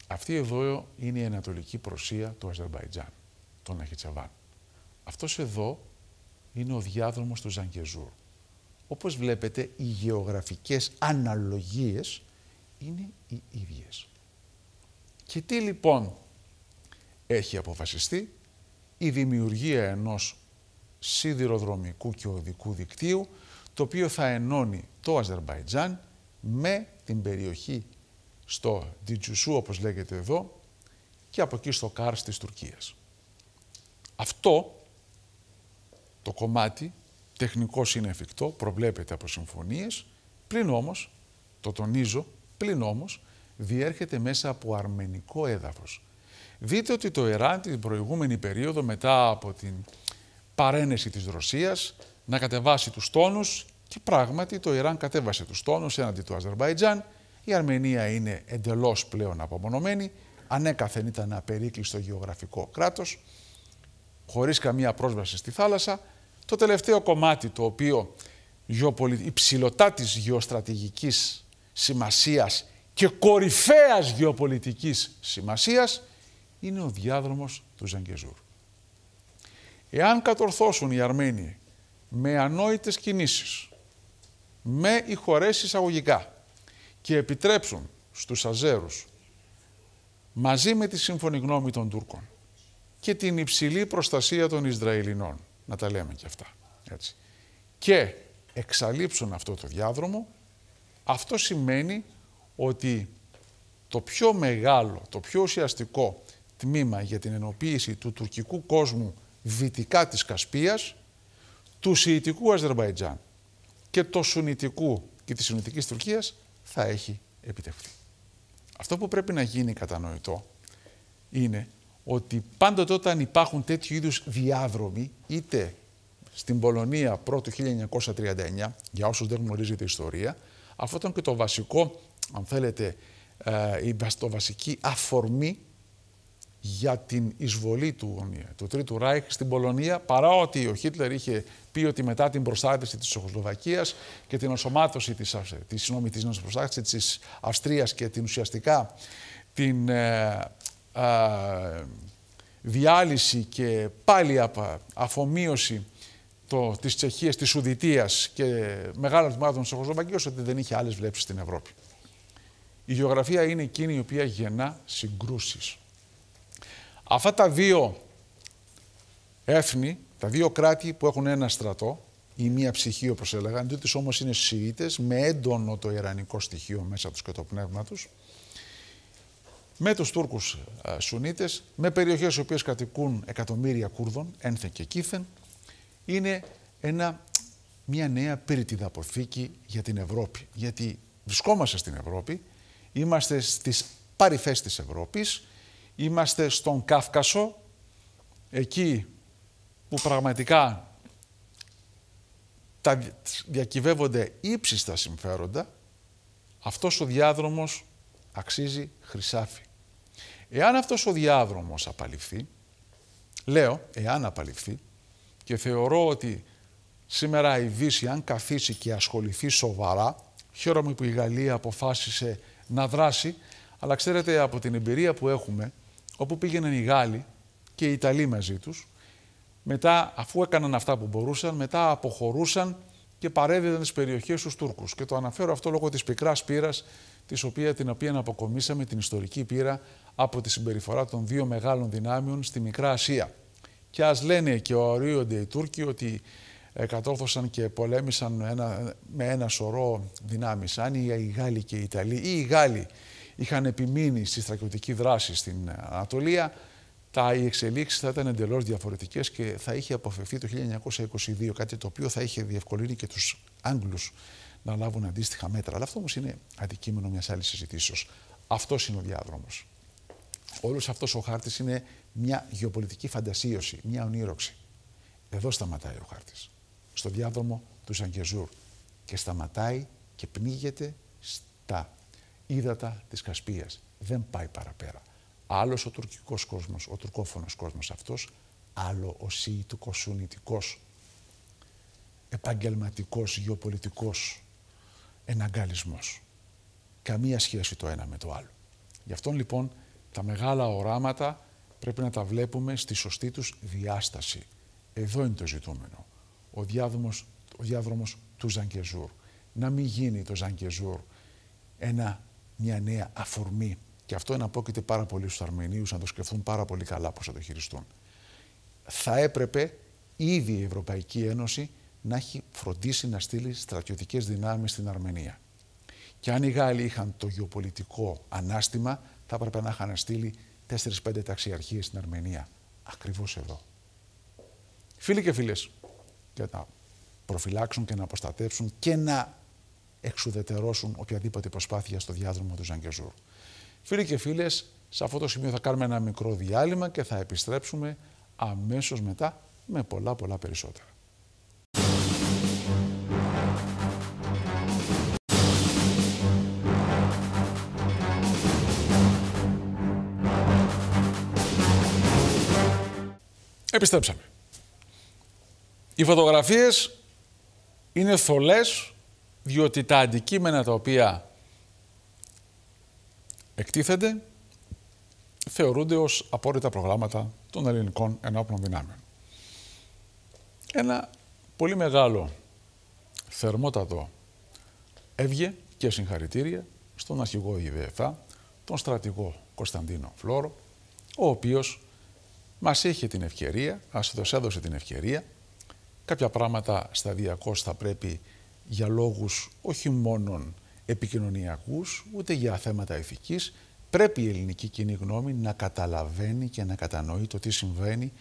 Αυτή εδώ είναι η Ανατολικής Προσίας του Αζερβαϊτζάν, τον Αχιτσαβάν. Αυτός εδώ είναι ο διάδρομος του Ζανκεζούρ. Όπως βλέπετε, οι γεωγραφικές αναλογίες είναι οι ίδιες. Και τι λοιπόν έχει αποφασιστεί η δημιουργία ενός σιδηροδρομικού και οδικού δικτύου, το οποίο θα ενώνει το Αζερμπαϊτζάν με την περιοχή στο Ντιτζουσού, όπως λέγεται εδώ, και από εκεί στο Κάρς της Τουρκίας. Αυτό το κομμάτι Τεχνικός είναι εφικτό, προβλέπεται από συμφωνίες, πλην όμως, το τονίζω, πλην όμως, διέρχεται μέσα από αρμενικό έδαφος. Δείτε ότι το Ιράν την προηγούμενη περίοδο μετά από την παρένεση της Ρωσίας να κατεβάσει τους τόνους και πράγματι το Ιράν κατέβασε τους τόνους έναντι του Αζερβαϊτζάν. Η Αρμενία είναι εντελώς πλέον απομονωμένη, ανέκαθεν ήταν απερίκλειστο γεωγραφικό κράτος, χωρίς καμία πρόσβαση στη θάλασσα το τελευταίο κομμάτι το οποίο υψηλωτά της γεωστρατηγικής σημασίας και κορυφαίας γεωπολιτικής σημασίας είναι ο διάδρομος του Ζαγκεζούρ. Εάν κατορθώσουν οι Αρμένοι με ανόητες κινήσεις, με ηχορές εισαγωγικά και επιτρέψουν στους Αζέρους μαζί με τη σύμφωνη γνώμη των Τούρκων και την υψηλή προστασία των Ισραηλινών να τα λέμε και αυτά. Έτσι. Και εξαλείψουν αυτό το διάδρομο, αυτό σημαίνει ότι το πιο μεγάλο, το πιο ουσιαστικό τμήμα για την ενοποίηση του τουρκικού κόσμου δυτικά της Κασπίας, του Σιητικού Αζερβαϊτζάν και το Σουνητικού και της Σουνητικής Τουρκίας θα έχει επιτευχθεί. Αυτό που πρέπει να γίνει κατανοητό είναι ότι πάντοτε όταν υπάρχουν τέτοιου είδους διάδρομοι, είτε στην Πολωνία πρώτου 1939, για όσους δεν γνωρίζετε ιστορία, αυτό ήταν και το βασικό, αν θέλετε, ε, το βασική αφορμή για την εισβολή του, του Τρίτου Ράιχ στην Πολωνία, παρά ότι ο Χίτλερ είχε πει ότι μετά την προστάτευση της Σοχοσλοβακίας και την ασωμάτωση της, της, της, της Αυστρίας και την ουσιαστικά την ε, διάλυση και πάλι αφομοίωση το, της Τσεχίας, της Ουδητίας και μεγάλων τμήματων της Τσεχοσλοβακίας ότι δεν είχε άλλες βλέψεις στην Ευρώπη. Η γεωγραφία είναι εκείνη η οποία γεννά συγκρούσεις. Αυτά τα δύο έθνη, τα δύο κράτη που έχουν ένα στρατό ή μία ψυχή όπως έλεγαν, διότι όμως είναι Σιήτες με έντονο το ιρανικό στοιχείο μέσα τους και το πνεύμα τους, με τους Τούρκους ε, Σουνίτες, με περιοχές οι οποίες κατοικούν εκατομμύρια Κούρδων, ένθεν και κήθεν, είναι ένα, μια νέα πυρητιδα για την Ευρώπη. Γιατί βρισκόμαστε στην Ευρώπη, είμαστε στις παρυφές της Ευρώπης, είμαστε στον Κάφκασο, εκεί που πραγματικά τα διακυβεύονται ύψιστα συμφέροντα, αυτός ο διάδρομος αξίζει χρυσάφι. Εάν αυτός ο διάδρομος απαλληφθεί, λέω, εάν απαλληφθεί, και θεωρώ ότι σήμερα η Δύση, αν καθίσει και ασχοληθεί σοβαρά, χαίρομαι που η Γαλλία αποφάσισε να δράσει, αλλά ξέρετε από την εμπειρία που έχουμε, όπου πήγαιναν οι Γάλλοι και οι Ιταλοί μαζί τους, μετά, αφού έκαναν αυτά που μπορούσαν, μετά αποχωρούσαν και παρέδιδαν τις περιοχές στους Τούρκους. Και το αναφέρω αυτό λόγω της πικράς πύρας, την οποία αποκομίσαμε την ιστορική πύρα από τη συμπεριφορά των δύο μεγάλων δυνάμεων στη Μικρά Ασία. Και ας λένε και ορίονται οι Τούρκοι ότι κατόρθωσαν και πολέμησαν ένα, με ένα σωρό δυνάμεις. Αν οι Γάλλοι και οι Ιταλοί ή οι Γάλλοι είχαν επιμείνει στη στρατιωτική δράση στην Ανατολία, τα, οι εξελίξεις θα ήταν εντελώς διαφορετικές και θα είχε αποφευθεί το 1922, κάτι το οποίο θα είχε διευκολύνει και τους Άγγλους να λάβουν αντίστοιχα μέτρα. Αλλά αυτό όμως είναι αντικείμενο μιας άλλης συζητήσεως. Αυτός είναι ο διάδρομος. Όλος αυτός ο χάρτης είναι μια γεωπολιτική φαντασίωση, μια ονείροξη. Εδώ σταματάει ο χάρτης. Στο διάδρομο του Σανκεζούρ. Και σταματάει και πνίγεται στα ύδατα της Κασπίας. Δεν πάει παραπέρα. Άλλος ο τουρκικός κόσμος, ο τουρκόφωνος κόσμος αυτός, άλλο ο σιητικός σουνητικός, επαγγελματικός γεωπολιτικός εναγκαλισμός. Καμία σχέση το ένα με το άλλο. Γι' αυτόν λοιπόν τα μεγάλα οράματα πρέπει να τα βλέπουμε στη σωστή τους διάσταση. Εδώ είναι το ζητούμενο. Ο διάδρομος, ο διάδρομος του Ζανκεζούρ. Να μην γίνει το Ζανκεζούρ ένα, μια νέα αφορμή. Και αυτό εναπόκειται πάρα πολύ στους Αρμενίους να το σκεφτούν πάρα πολύ καλά πώς θα το χειριστούν. Θα έπρεπε ήδη η Ευρωπαϊκή Ένωση να έχει φροντίσει να στείλει στρατιωτικές δυνάμεις στην Αρμενία. Και αν οι Γάλλοι είχαν το γεωπολιτικό ανάστημα, θα έπρεπε να είχαν στείλει 4-5 ταξιαρχίες στην Αρμενία. Ακριβώς εδώ. Φίλοι και φίλες, για να προφυλάξουν και να προστατέψουν και να εξουδετερώσουν οποιαδήποτε προσπάθεια στο διάδρομο του Ζανκεζούρ Φίλοι και φίλες, σε αυτό το σημείο θα κάνουμε ένα μικρό διάλειμμα και θα επιστρέψουμε αμέσως μετά με πολλά πολλά περισσότερα. Επιστρέψαμε. Οι φωτογραφίες είναι θολές διότι τα αντικείμενα τα οποία εκτίθενται θεωρούνται ως απόρριτα προγράμματα των ελληνικών ενόπλων δυνάμεων. Ένα πολύ μεγάλο θερμότατο έβγε και συγχαρητήρια στον αρχηγό ΙΒΕΦΑ, τον στρατηγό Κωνσταντίνο Φλόρο, ο οποίος Μας είχε την ευκαιρία, ας το έδωσε την ευκαιρία. Κάποια πράγματα σταδιακώς θα πρέπει για λόγους όχι μόνον επικοινωνιακούς, ούτε για θέματα ηθικής, πρέπει η ελληνική κοινή γνώμη να καταλαβαίνει και να κατανοεί το τι συμβαίνει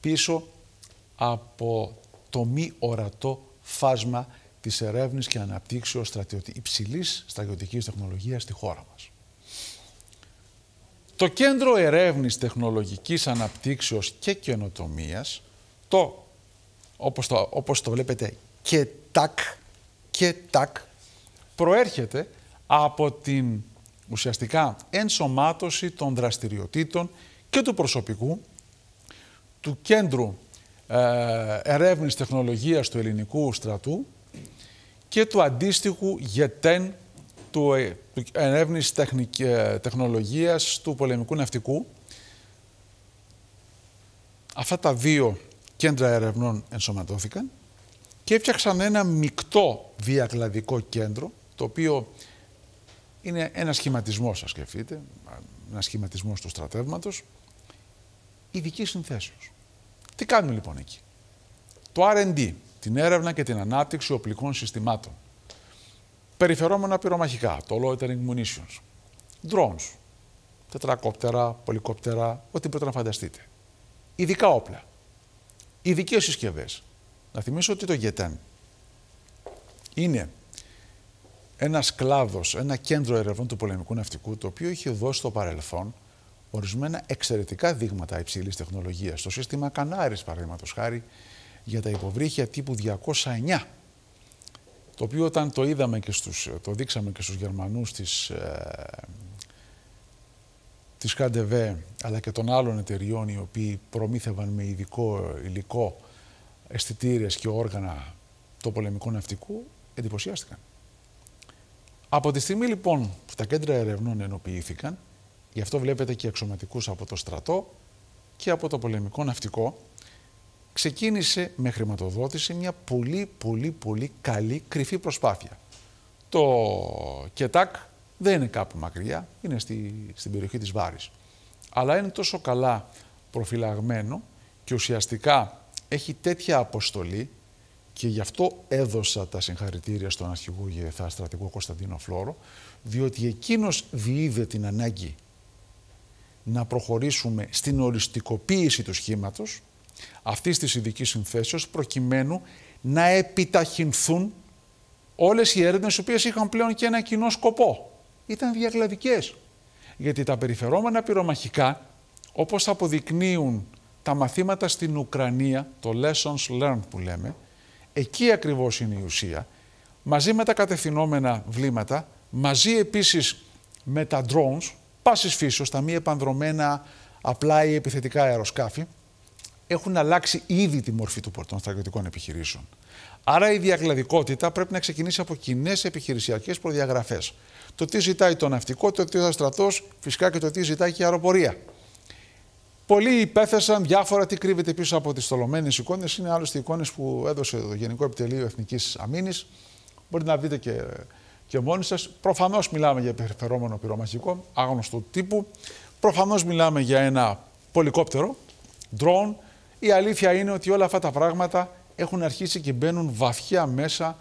πίσω από το μη ορατό φάσμα της ερεύνης και αναπτύξεως στρατιωτι... υψηλής στρατιωτικής τεχνολογίας στη χώρα μας. Το Κέντρο Ερεύνης Τεχνολογικής Αναπτύξεως και Καινοτομίας, το, όπως το, όπως το βλέπετε, και τακ, και τακ, προέρχεται από την ουσιαστικά ενσωμάτωση των δραστηριοτήτων και του προσωπικού του Κέντρου ε, Ερεύνης Τεχνολογίας του Ελληνικού Στρατού και του αντίστοιχου ΓΕΤΕΝ του, του τεχνολογία ε, τεχνολογίας του πολεμικού ναυτικού. Αυτά τα δύο κέντρα ερευνών ενσωματώθηκαν και έφτιαξαν ένα μεικτό διακλαδικό κέντρο, το οποίο είναι ένα σχηματισμός, σας σκεφτείτε, ένα σχηματισμός του στρατεύματος, ειδικής συνθέσεως. Τι κάνουμε λοιπόν εκεί. Το R&D, την έρευνα και την ανάπτυξη οπλικών συστημάτων περιφερόμενα πυρομαχικά, το loitering munitions, drones, τετρακόπτερα, πολυκόπτερα, ό,τι μπορείτε να φανταστείτε. Ειδικά όπλα, ειδικές συσκευές. Να θυμίσω ότι το ΓΕΤΕΝ είναι ένα κλάδο, ένα κέντρο ερευνών του πολεμικού ναυτικού, το οποίο είχε δώσει στο παρελθόν ορισμένα εξαιρετικά δείγματα υψηλής τεχνολογίας. Το σύστημα Κανάρη, παραδείγματος χάρη, για τα υποβρύχια τύπου 209 το οποίο όταν το είδαμε και στους, το δείξαμε και στους Γερμανούς της, ε, αλλά και των άλλων εταιριών οι οποίοι προμήθευαν με ειδικό υλικό αισθητήρε και όργανα το πολεμικό ναυτικού, εντυπωσιάστηκαν. Από τη στιγμή λοιπόν που τα κέντρα ερευνών ενοποιήθηκαν, γι' αυτό βλέπετε και αξιωματικούς από το στρατό και από το πολεμικό ναυτικό, ξεκίνησε με χρηματοδότηση μια πολύ πολύ πολύ καλή κρυφή προσπάθεια. Το ΚΕΤΑΚ δεν είναι κάπου μακριά, είναι στη, στην περιοχή της Βάρης. Αλλά είναι τόσο καλά προφυλαγμένο και ουσιαστικά έχει τέτοια αποστολή και γι' αυτό έδωσα τα συγχαρητήρια στον αρχηγό ΓΕΘΑ, στρατηγό Κωνσταντίνο Φλόρο, διότι εκείνος διείδε την ανάγκη να προχωρήσουμε στην οριστικοποίηση του σχήματος, αυτής της ειδικής συνθέσεως προκειμένου να επιταχυνθούν όλες οι έρευνες οι οποίες είχαν πλέον και ένα κοινό σκοπό. Ήταν διακλαδικέ. Γιατί τα περιφερόμενα πυρομαχικά, όπως αποδεικνύουν τα μαθήματα στην Ουκρανία, το lessons learned που λέμε, εκεί ακριβώς είναι η ουσία, μαζί με τα κατευθυνόμενα βλήματα, μαζί επίσης με τα drones, πάσης φύσεως, τα μη επανδρομένα απλά ή επιθετικά αεροσκάφη, έχουν αλλάξει ήδη τη μορφή του πορτών στρατιωτικών επιχειρήσεων. Άρα η διακλαδικότητα πρέπει να ξεκινήσει από κοινές επιχειρησιακές προδιαγραφές. Το τι ζητάει το ναυτικό, το τι ζητάει ο στρατός, φυσικά και το τι ζητάει και η αεροπορία. Πολλοί υπέθεσαν διάφορα τι κρύβεται πίσω από τις στολωμένες εικόνες. Είναι άλλωστε εικόνες που έδωσε το Γενικό Επιτελείο Εθνικής Αμήνης. Μπορείτε να δείτε και, και μόνοι σας. Προφανώς μιλάμε για περιφερόμενο πυρομαχικό, άγνωστο τύπου. Προφανώς μιλάμε για ένα πολυκόπτερο drone, η αλήθεια είναι ότι όλα αυτά τα πράγματα έχουν αρχίσει και μπαίνουν βαθιά μέσα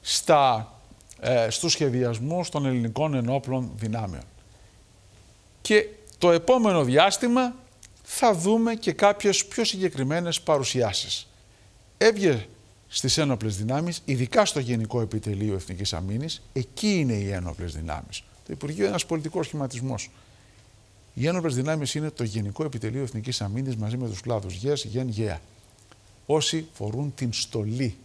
στα, ε, στο σχεδιασμό των ελληνικών ενόπλων δυνάμεων. Και το επόμενο διάστημα θα δούμε και κάποιες πιο συγκεκριμένες παρουσιάσεις. Έβγε στις ένοπλες δυνάμεις, ειδικά στο Γενικό Επιτελείο Εθνικής Αμήνης, εκεί είναι οι ένοπλες δυνάμεις. Το Υπουργείο είναι ένας πολιτικός σχηματισμός. Οι ένοπλες δυνάμεις είναι το Γενικό Επιτελείο Εθνικής Αμήνης μαζί με τους κλάδους ΓΕΣ, ΓΕΝ, Όσοι φορούν την στολή,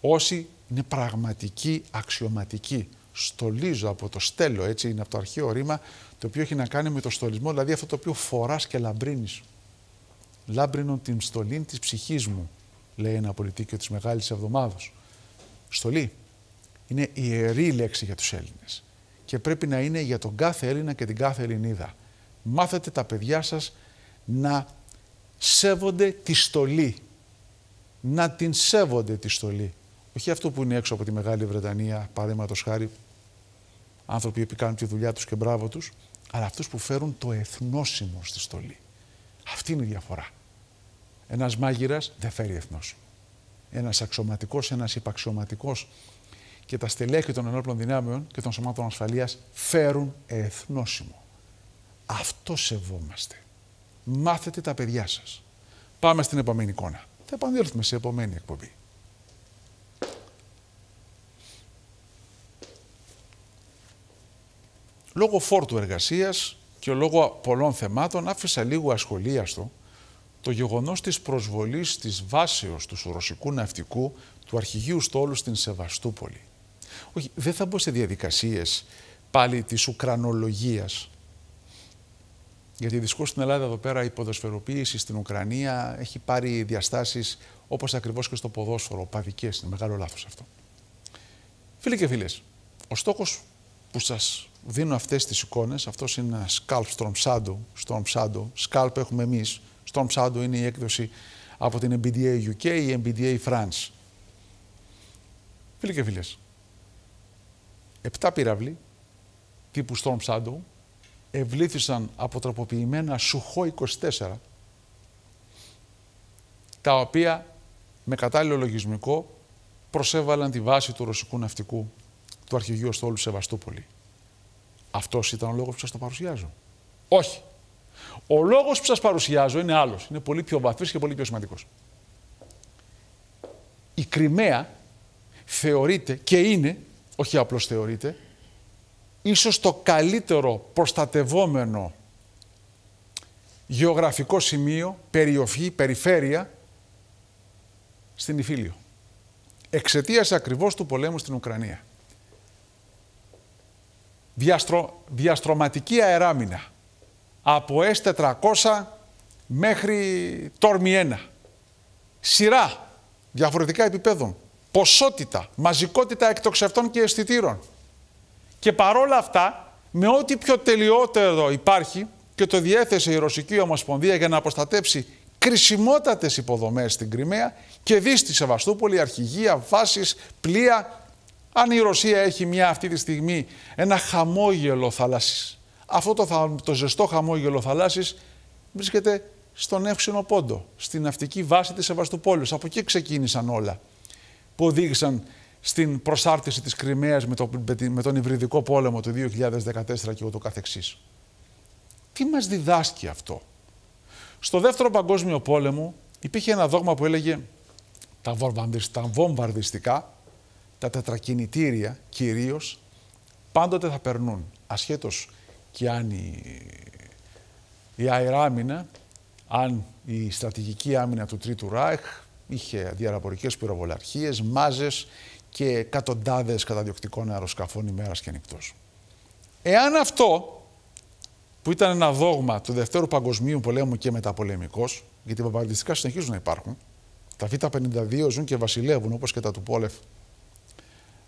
όσοι είναι πραγματικοί αξιωματικοί, στολίζω από το στέλο, έτσι είναι από το αρχαίο ρήμα, το οποίο έχει να κάνει με το στολισμό, δηλαδή αυτό το οποίο φοράς και λαμπρίνει. Λάμπρινον την στολή της ψυχής μου, λέει ένα πολιτικό της Μεγάλης Εβδομάδα. Στολή είναι ιερή λέξη για τους Έλληνες και πρέπει να είναι για τον κάθε Έλληνα και την κάθε Ελληνίδα μάθετε τα παιδιά σας να σέβονται τη στολή. Να την σέβονται τη στολή. Όχι αυτό που είναι έξω από τη Μεγάλη Βρετανία, παραδείγματος χάρη, άνθρωποι που κάνουν τη δουλειά τους και μπράβο τους, αλλά αυτούς που φέρουν το εθνόσημο στη στολή. Αυτή είναι η διαφορά. Ένας μάγειρας δεν φέρει εθνόσημο. Ένας αξιωματικός, ένας υπαξιωματικός και τα στελέχη των ενόπλων δυνάμεων και των σωμάτων ασφαλείας φέρουν εθνόσημο. Αυτό σεβόμαστε. Μάθετε τα παιδιά σας. Πάμε στην επόμενη εικόνα. Θα επανέλθουμε σε επόμενη εκπομπή. Λόγω φόρτου εργασίας και λόγω πολλών θεμάτων άφησα λίγο ασχολίαστο το γεγονός της προσβολής της βάσεως του ρωσικού ναυτικού του αρχηγείου στόλου στην Σεβαστούπολη. Όχι, δεν θα μπω σε διαδικασίες πάλι της ουκρανολογίας γιατί δυστυχώς στην Ελλάδα εδώ πέρα η ποδοσφαιροποίηση στην Ουκρανία έχει πάρει διαστάσεις όπως ακριβώς και στο ποδόσφαιρο, παδικέ. Είναι μεγάλο λάθος αυτό. Φίλοι και φίλες, ο στόχος που σας δίνω αυτές τις εικόνες, αυτός είναι ένα σκάλπ στον Shadow. Storm Scalp έχουμε εμείς. Στον Shadow είναι η έκδοση από την MBDA UK ή MBDA France. Φίλοι και φίλες, 7 πυραυλοί τύπου Storm Shadow ευλήθησαν τροποποιημένα Σουχό 24, τα οποία με κατάλληλο λογισμικό προσέβαλαν τη βάση του ρωσικού ναυτικού του αρχηγείου στόλου Σεβαστούπολη. Αυτός ήταν ο λόγος που σας το παρουσιάζω. Όχι. Ο λόγος που σας παρουσιάζω είναι άλλος. Είναι πολύ πιο βαθύς και πολύ πιο σημαντικός. Η Κρυμαία θεωρείται και είναι, όχι απλώς θεωρείται, ίσως το καλύτερο προστατευόμενο γεωγραφικό σημείο, περιοχή, περιφέρεια στην Ιφίλιο. Εξαιτίας ακριβώς του πολέμου στην Ουκρανία. Διαστρο, διαστρωματική αεράμινα από S400 μέχρι τόρμι 1. Σειρά διαφορετικά επιπέδων. Ποσότητα, μαζικότητα εκτοξευτών και αισθητήρων. Και παρόλα αυτά, με ό,τι πιο τελειότερο υπάρχει και το διέθεσε η Ρωσική Ομοσπονδία για να προστατέψει κρισιμότατες υποδομές στην Κρυμαία και δεις στη Σεβαστούπολη αρχηγία βάσεις, πλοία. Αν η Ρωσία έχει μια αυτή τη στιγμή ένα χαμόγελο θαλάσσης, αυτό το, ζεστό χαμόγελο θαλάσσης βρίσκεται στον Εύξηνο Πόντο, στην ναυτική βάση της Σεβαστούπολης. Από εκεί ξεκίνησαν όλα που οδήγησαν στην προσάρτηση της Κρυμαίας με, με τον Ιβριδικό πόλεμο του 2014 και ούτω καθεξής. Τι μας διδάσκει αυτό. Στο δεύτερο παγκόσμιο πόλεμο υπήρχε ένα δόγμα που έλεγε τα, τα βομβαρδιστικά, τα τετρακινητήρια κυρίως, πάντοτε θα περνούν, ασχέτως και αν η, η αεράμινα, αν η στρατηγική άμυνα του Τρίτου Ράιχ είχε διαραπορικές πυροβολαρχίες, μάζες, και εκατοντάδες καταδιοκτικών αεροσκαφών ημέρας και νυχτός. Εάν αυτό που ήταν ένα δόγμα του Δευτέρου Παγκοσμίου Πολέμου και μεταπολεμικός, γιατί οι συνεχίζουν να υπάρχουν, τα Β52 ζουν και βασιλεύουν όπως και τα του Πόλεφ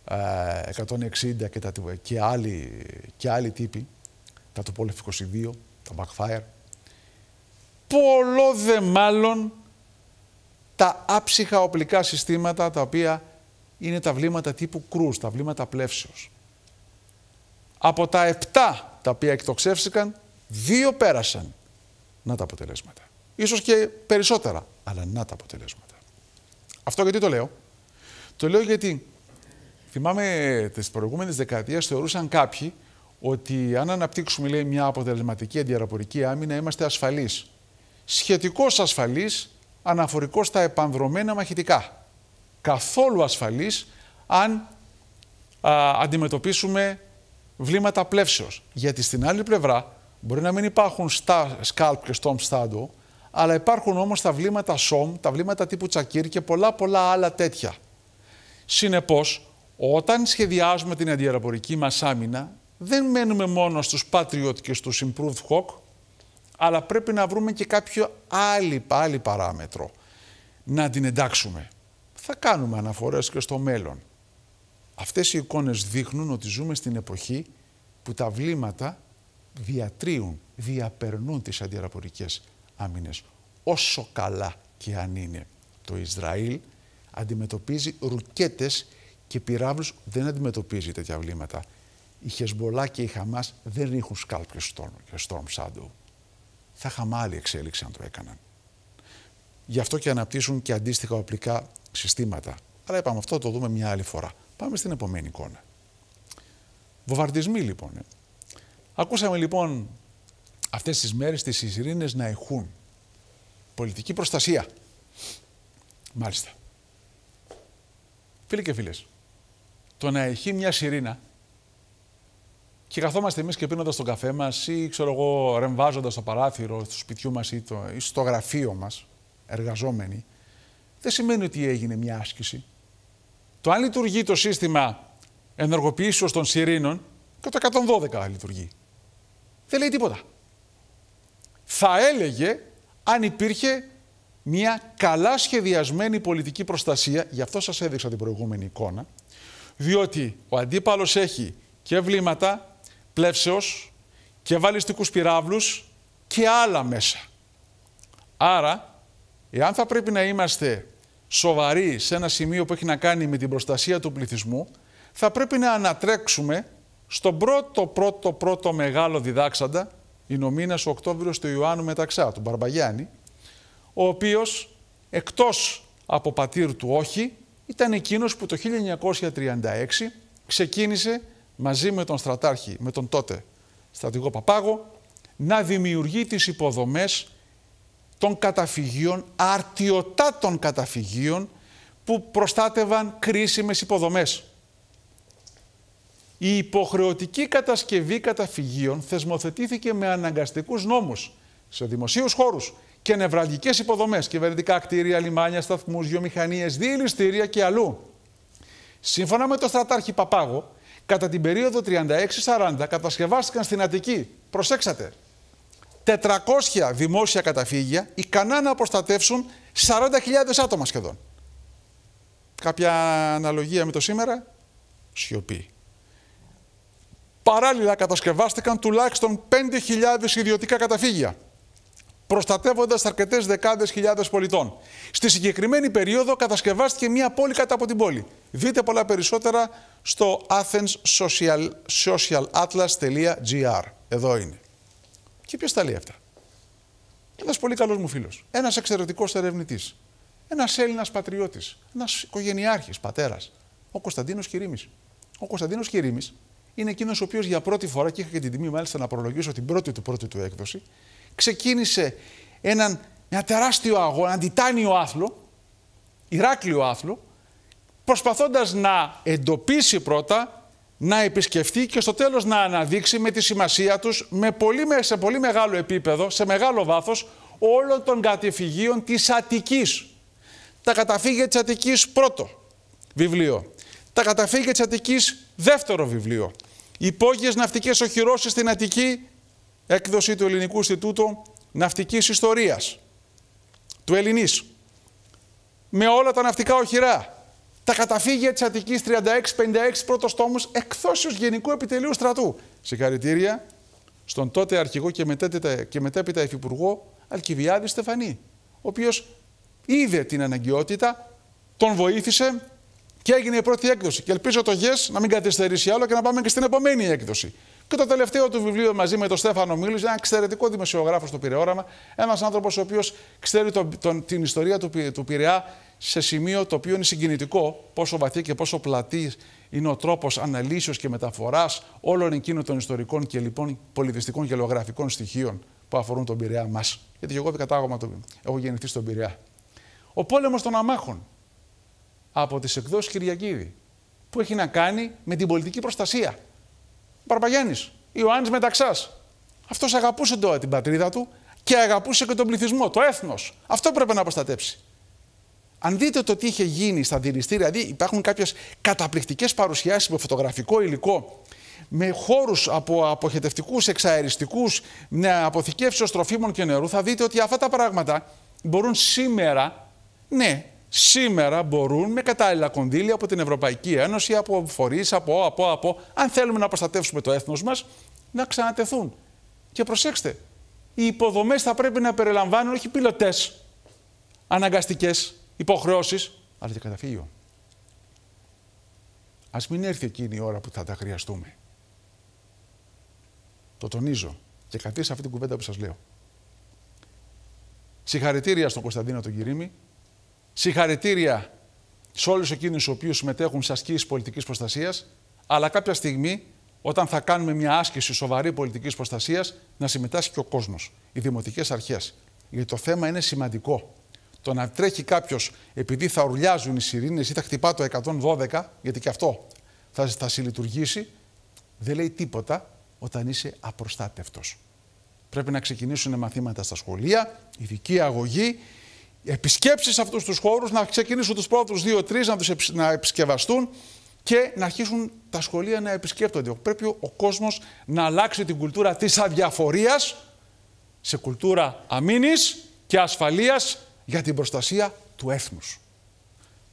160 ε, και, τα, και, άλλοι, και άλλοι τύποι, τα του Πόλεφ 22, τα Backfire, πολλό δε μάλλον τα άψυχα οπλικά συστήματα τα οποία είναι τα βλήματα τύπου κρούς, τα βλήματα πλεύσεως. Από τα 7 τα οποία εκτοξεύστηκαν δύο πέρασαν. Να τα αποτελέσματα. Ίσως και περισσότερα, αλλά να τα αποτελέσματα. Αυτό γιατί το λέω. Το λέω γιατί θυμάμαι τις προηγούμενες δεκαετίες θεωρούσαν κάποιοι ότι αν αναπτύξουμε λέει, μια αποτελεσματική αντιαεροπορική άμυνα είμαστε ασφαλείς. Σχετικώς ασφαλείς αναφορικός στα επανδρομένα μαχητικά καθόλου ασφαλής αν αντιμετωπίσουμε βλήματα πλεύσεως. Γιατί στην άλλη πλευρά μπορεί να μην υπάρχουν στα σκάλπ και στόμπ στάντο, αλλά υπάρχουν όμως τα βλήματα σόμ, τα βλήματα τύπου τσακίρ και πολλά πολλά άλλα τέτοια. Συνεπώς, όταν σχεδιάζουμε την αντιεραπορική μας άμυνα, δεν μένουμε μόνο στους Patriot και στους Improved Hawk, αλλά πρέπει να βρούμε και κάποιο άλλη, άλλη παράμετρο να την εντάξουμε θα κάνουμε αναφορές και στο μέλλον. Αυτές οι εικόνες δείχνουν ότι ζούμε στην εποχή που τα βλήματα διατρίουν, διαπερνούν τις αντιεραπορικές άμυνες. Όσο καλά και αν είναι το Ισραήλ αντιμετωπίζει ρουκέτες και πυράβλους δεν αντιμετωπίζει τέτοια βλήματα. Η Χεσμολά και η Χαμάς δεν έχουν σκάλπ και Storm Θα είχαμε άλλη εξέλιξη αν το έκαναν. Γι' αυτό και αναπτύσσουν και αντίστοιχα οπλικά συστήματα. Αλλά είπαμε αυτό το δούμε μια άλλη φορά. Πάμε στην επόμενη εικόνα. Βομβαρδισμοί λοιπόν. Ακούσαμε λοιπόν αυτές τις μέρες τις σιρίνες να έχουν πολιτική προστασία. Μάλιστα. Φίλοι και φίλες, το να έχει μια σιρήνα και καθόμαστε εμείς και πίνοντας τον καφέ μας ή ξέρω εγώ, ρεμβάζοντας το παράθυρο του σπιτιού μας ή, το, ή στο γραφείο μας, εργαζόμενοι, δεν σημαίνει ότι έγινε μια άσκηση. Το αν λειτουργεί το σύστημα ενεργοποιήσεως των σιρήνων, το 112 λειτουργεί. Δεν λέει τίποτα. Θα έλεγε αν υπήρχε μια καλά σχεδιασμένη πολιτική προστασία, γι' αυτό σας έδειξα την προηγούμενη εικόνα, διότι ο αντίπαλος έχει και βλήματα πλεύσεως και βαλιστικούς πυράβλους και άλλα μέσα. Άρα Εάν θα πρέπει να είμαστε σοβαροί σε ένα σημείο που έχει να κάνει με την προστασία του πληθυσμού, θα πρέπει να ανατρέξουμε στον πρώτο πρώτο πρώτο μεγάλο διδάξαντα, η νομίνας ο Οκτώβριος του Ιωάννου Μεταξά, τον Μπαρμπαγιάννη, ο οποίος εκτός από πατήρ του όχι, ήταν εκείνος που το 1936 ξεκίνησε μαζί με τον στρατάρχη, με τον τότε στρατηγό Παπάγο, να δημιουργεί τις υποδομές των καταφυγίων, αρτιωτά των καταφυγίων που προστάτευαν κρίσιμες υποδομές. Η υποχρεωτική κατασκευή καταφυγίων θεσμοθετήθηκε με αναγκαστικούς νόμους σε δημοσίους χώρους και νευραλγικές υποδομές, κυβερνητικά κτίρια, λιμάνια, σταθμούς, γεωμηχανίες, διελιστήρια και αλλού. Σύμφωνα με τον στρατάρχη Παπάγο, κατά την περίοδο 36-40 κατασκευάστηκαν στην Αττική, προσέξατε, 400 δημόσια καταφύγια ικανά να προστατεύσουν 40.000 άτομα σχεδόν. Κάποια αναλογία με το σήμερα, σιωπή. Παράλληλα κατασκευάστηκαν τουλάχιστον 5.000 ιδιωτικά καταφύγια, προστατεύοντας αρκετές δεκάδες χιλιάδες πολιτών. Στη συγκεκριμένη περίοδο κατασκευάστηκε μία πόλη κατά από την πόλη. Δείτε πολλά περισσότερα στο AthensSocialAtlas.gr. Εδώ είναι. Και ποιος τα λέει αυτά. Ένας πολύ καλός μου φίλος. Ένας εξαιρετικός ερευνητής. Ένας Έλληνας πατριώτης. Ένας οικογενειάρχης, πατέρας. Ο Κωνσταντίνος Κυρίμη. Ο Κωνσταντίνος Κυρίμη είναι εκείνος ο οποίος για πρώτη φορά, και είχα και την τιμή μάλιστα να προλογίσω την πρώτη του πρώτη του έκδοση, ξεκίνησε έναν, ένα τεράστιο αγώνα, έναν τιτάνιο άθλο, Ηράκλειο άθλο, προσπαθώντας να εντοπίσει πρώτα να επισκεφτεί και στο τέλος να αναδείξει με τη σημασία τους με πολύ, σε πολύ μεγάλο επίπεδο, σε μεγάλο βάθος, όλων των κατεφυγίων της Αττικής. Τα καταφύγια της Αττικής πρώτο βιβλίο. Τα καταφύγια της Αττικής δεύτερο βιβλίο. Υπόγειες ναυτικές οχυρώσεις στην Αττική, έκδοση του Ελληνικού Ινστιτούτου Ναυτικής Ιστορίας, του Ελληνής. Με όλα τα ναυτικά οχυρά, τα καταφύγια τη Αττική 36-56 πρώτο τόμου εκθόσεως Γενικού Επιτελείου Στρατού. Συγχαρητήρια στον τότε αρχηγό και, μετέπειτα, και μετέπειτα υφυπουργό Αλκιβιάδη Στεφανή, ο οποίος είδε την αναγκαιότητα, τον βοήθησε και έγινε η πρώτη έκδοση. Και ελπίζω το ΓΕΣ να μην καθυστερήσει άλλο και να πάμε και στην επόμενη έκδοση. Και το τελευταίο του βιβλίο μαζί με τον Στέφανο Μίλου, ένα εξαιρετικό δημοσιογράφος στο Πυρεόραμα. Ένας άνθρωπος ο οποίος ξέρει τον, την ιστορία του, του Πειραιά σε σημείο το οποίο είναι συγκινητικό, πόσο βαθύ και πόσο πλατή είναι ο τρόπος αναλύσεως και μεταφοράς όλων εκείνων των ιστορικών και λοιπόν πολιτιστικών και γεωγραφικών στοιχείων που αφορούν τον Πειραιά μας. Γιατί και εγώ κατάγομαι, έχω γεννηθεί στον Πειραιά. Ο πόλεμος των Αμάχων από τις εκδόσεις Κυριακίδη, που έχει να κάνει με την πολιτική προστασία. Παρπαγιάννης, Ιωάννης Μεταξάς. Αυτός αγαπούσε τώρα την πατρίδα του και αγαπούσε και τον πληθυσμό, το έθνος. Αυτό πρέπει να προστατέψει. Αν δείτε το τι είχε γίνει στα δηληστήρια, δηλαδή υπάρχουν κάποιες καταπληκτικές παρουσιάσεις με φωτογραφικό υλικό, με χώρους από αποχετευτικούς, εξαεριστικούς, με αποθηκεύσεω τροφίμων και νερού, θα δείτε ότι αυτά τα πράγματα μπορούν σήμερα, ναι, σήμερα μπορούν με κατάλληλα κονδύλια από την Ευρωπαϊκή Ένωση, από φορείς, από, από, από, αν θέλουμε να προστατεύσουμε το έθνος μας να ξανατεθούν. Και προσέξτε, οι υποδομές θα πρέπει να περιλαμβάνουν όχι πιλωτές, αναγκαστικές υποχρεώσεις αλλά και καταφύγιο. Ας μην έρθει εκείνη η ώρα που θα τα χρειαστούμε. Το τονίζω και καθίστε αυτή την κουβέντα που σας λέω. Συγχαρητήρια στον Κωνσταντίνο τον Κυρίμη, Συγχαρητήρια σε όλους εκείνους οι συμμετέχουν σε ασκήσεις πολιτικής προστασίας, αλλά κάποια στιγμή, όταν θα κάνουμε μια άσκηση σοβαρή πολιτικής προστασίας, να συμμετάσχει και ο κόσμος, οι δημοτικές αρχές. Γιατί το θέμα είναι σημαντικό. Το να τρέχει κάποιος επειδή θα ουρλιάζουν οι σιρήνες ή θα χτυπά το 112, γιατί και αυτό θα, θα συλλειτουργήσει, δεν λέει τίποτα όταν είσαι απροστάτευτος. Πρέπει να ξεκινήσουν μαθήματα στα σχολεία, ειδική αγωγή, επισκέψεις σε αυτούς τους χώρους, να ξεκινήσουν τους πρώτους δύο-τρει να, τους να επισκευαστούν και να αρχίσουν τα σχολεία να επισκέπτονται. Πρέπει ο κόσμος να αλλάξει την κουλτούρα της αδιαφορίας σε κουλτούρα αμήνης και ασφαλείας για την προστασία του έθνους.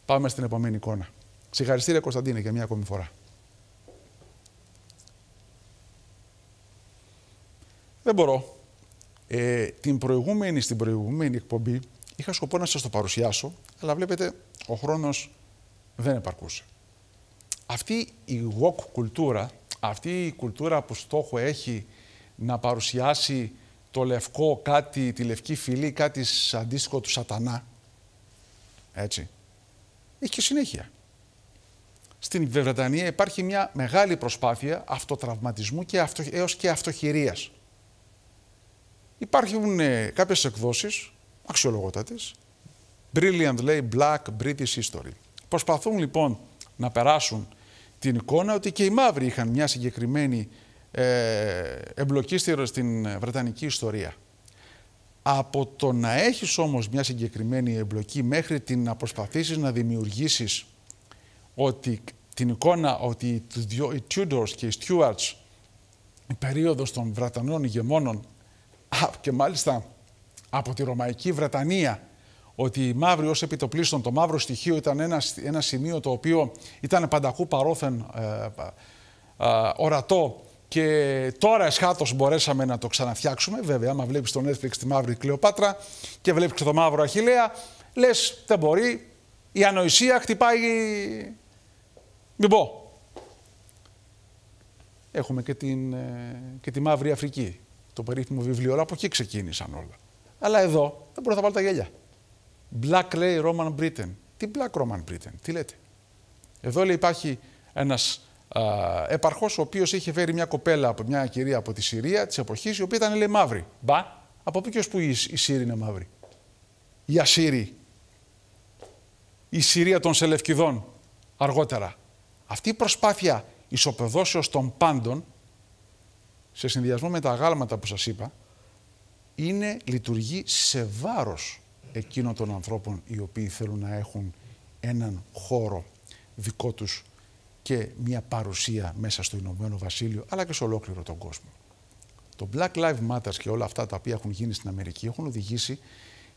Πάμε στην επόμενη εικόνα. Συγχαρητήρια Κωνσταντίνε για μια ακόμη φορά. Δεν μπορώ. Ε, την προηγούμενη, στην προηγούμενη εκπομπή Είχα σκοπό να σας το παρουσιάσω, αλλά βλέπετε ο χρόνος δεν επαρκούσε. Αυτή η walk κουλτούρα, αυτή η κουλτούρα που στόχο έχει να παρουσιάσει το λευκό κάτι, τη λευκή φυλή, κάτι αντίστοιχο του σατανά, έτσι, έχει και συνέχεια. Στην Βρετανία υπάρχει μια μεγάλη προσπάθεια αυτοτραυματισμού και αυτο, έως και αυτοχειρίας. Υπάρχουν ε, κάποιες εκδόσεις αξιολογότατες. Brilliant, λέει, Black British History. Προσπαθούν λοιπόν να περάσουν την εικόνα ότι και οι μαύροι είχαν μια συγκεκριμένη ε, εμπλοκή στην Βρετανική ιστορία. Από το να έχεις όμως μια συγκεκριμένη εμπλοκή μέχρι την να προσπαθήσεις να δημιουργήσεις ότι, την εικόνα ότι οι Tudors και οι Stuarts η περίοδος των Βρετανών ηγεμόνων και μάλιστα από τη Ρωμαϊκή Βρετανία ότι η μαύρη ως επιτοπλίστων, το μαύρο στοιχείο ήταν ένα, ένα σημείο το οποίο ήταν πανταχού παρόθεν ε, ε, ορατό και τώρα εσχάτως μπορέσαμε να το ξαναφτιάξουμε. Βέβαια, άμα βλέπεις στο Netflix τη μαύρη Κλεοπάτρα και βλέπεις και το μαύρο Αχιλέα, λες δεν μπορεί, η ανοησία χτυπάει... Μην πω. Έχουμε και, την, ε, τη Μαύρη Αφρική, το περίφημο βιβλίο, αλλά από εκεί ξεκίνησαν όλα. Αλλά εδώ δεν μπορώ να βάλω τα γέλια. Black λέει Roman Britain. Τι Black Roman Britain, τι λέτε. Εδώ λέει υπάρχει ένας έπαρχο ο οποίος είχε φέρει μια κοπέλα από μια κυρία από τη Συρία της εποχής η οποία ήταν λέει μαύρη. Μπα, από πού και που η η είναι μαύρη. Η Ασσύριοι. Η Συρία των Σελευκηδών αργότερα. Αυτή η προσπάθεια ισοπεδώσεως των πάντων σε συνδυασμό με τα αγάλματα που σας είπα, είναι, λειτουργεί σε βάρος εκείνων των ανθρώπων οι οποίοι θέλουν να έχουν έναν χώρο δικό τους και μια παρουσία μέσα στο Ηνωμένο Βασίλειο, αλλά και σε ολόκληρο τον κόσμο. Το Black Lives Matter και όλα αυτά τα οποία έχουν γίνει στην Αμερική έχουν οδηγήσει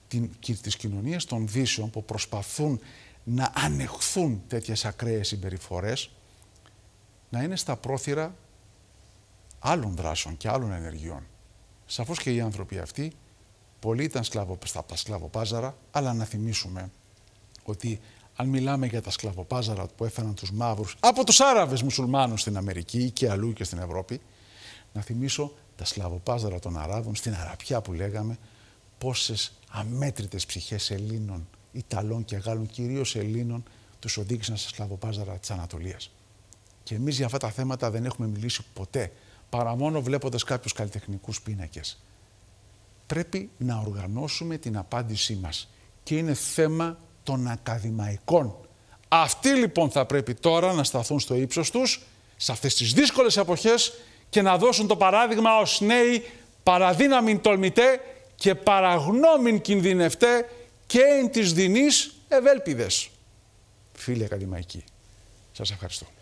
την, τις κοινωνίες των Δύσεων που προσπαθούν να ανεχθούν τέτοιες ακραίες συμπεριφορές να είναι στα πρόθυρα άλλων δράσεων και άλλων ενεργειών. Σαφώς και οι άνθρωποι αυτοί, πολλοί ήταν σκλαβο, στα σκλαβοπάζαρα, αλλά να θυμίσουμε ότι αν μιλάμε για τα σκλαβοπάζαρα που έφεραν τους μαύρους από τους Άραβες μουσουλμάνους στην Αμερική και αλλού και στην Ευρώπη, να θυμίσω τα σκλαβοπάζαρα των Αράβων στην Αραπιά που λέγαμε, πόσες αμέτρητες ψυχές Ελλήνων, Ιταλών και Γάλλων, κυρίως Ελλήνων, τους οδήγησαν στα σκλαβοπάζαρα της Ανατολίας. Και εμείς για αυτά τα θέματα δεν έχουμε μιλήσει ποτέ παρά μόνο βλέποντας κάποιους καλλιτεχνικούς πίνακες. Πρέπει να οργανώσουμε την απάντησή μας και είναι θέμα των ακαδημαϊκών. Αυτοί λοιπόν θα πρέπει τώρα να σταθούν στο ύψος τους σε αυτές τις δύσκολες εποχές και να δώσουν το παράδειγμα ως νέοι παραδύναμην τολμητέ και παραγνώμην κινδυνευτέ και εν της δινής ευέλπιδες. Φίλοι ακαδημαϊκοί, σας ευχαριστώ.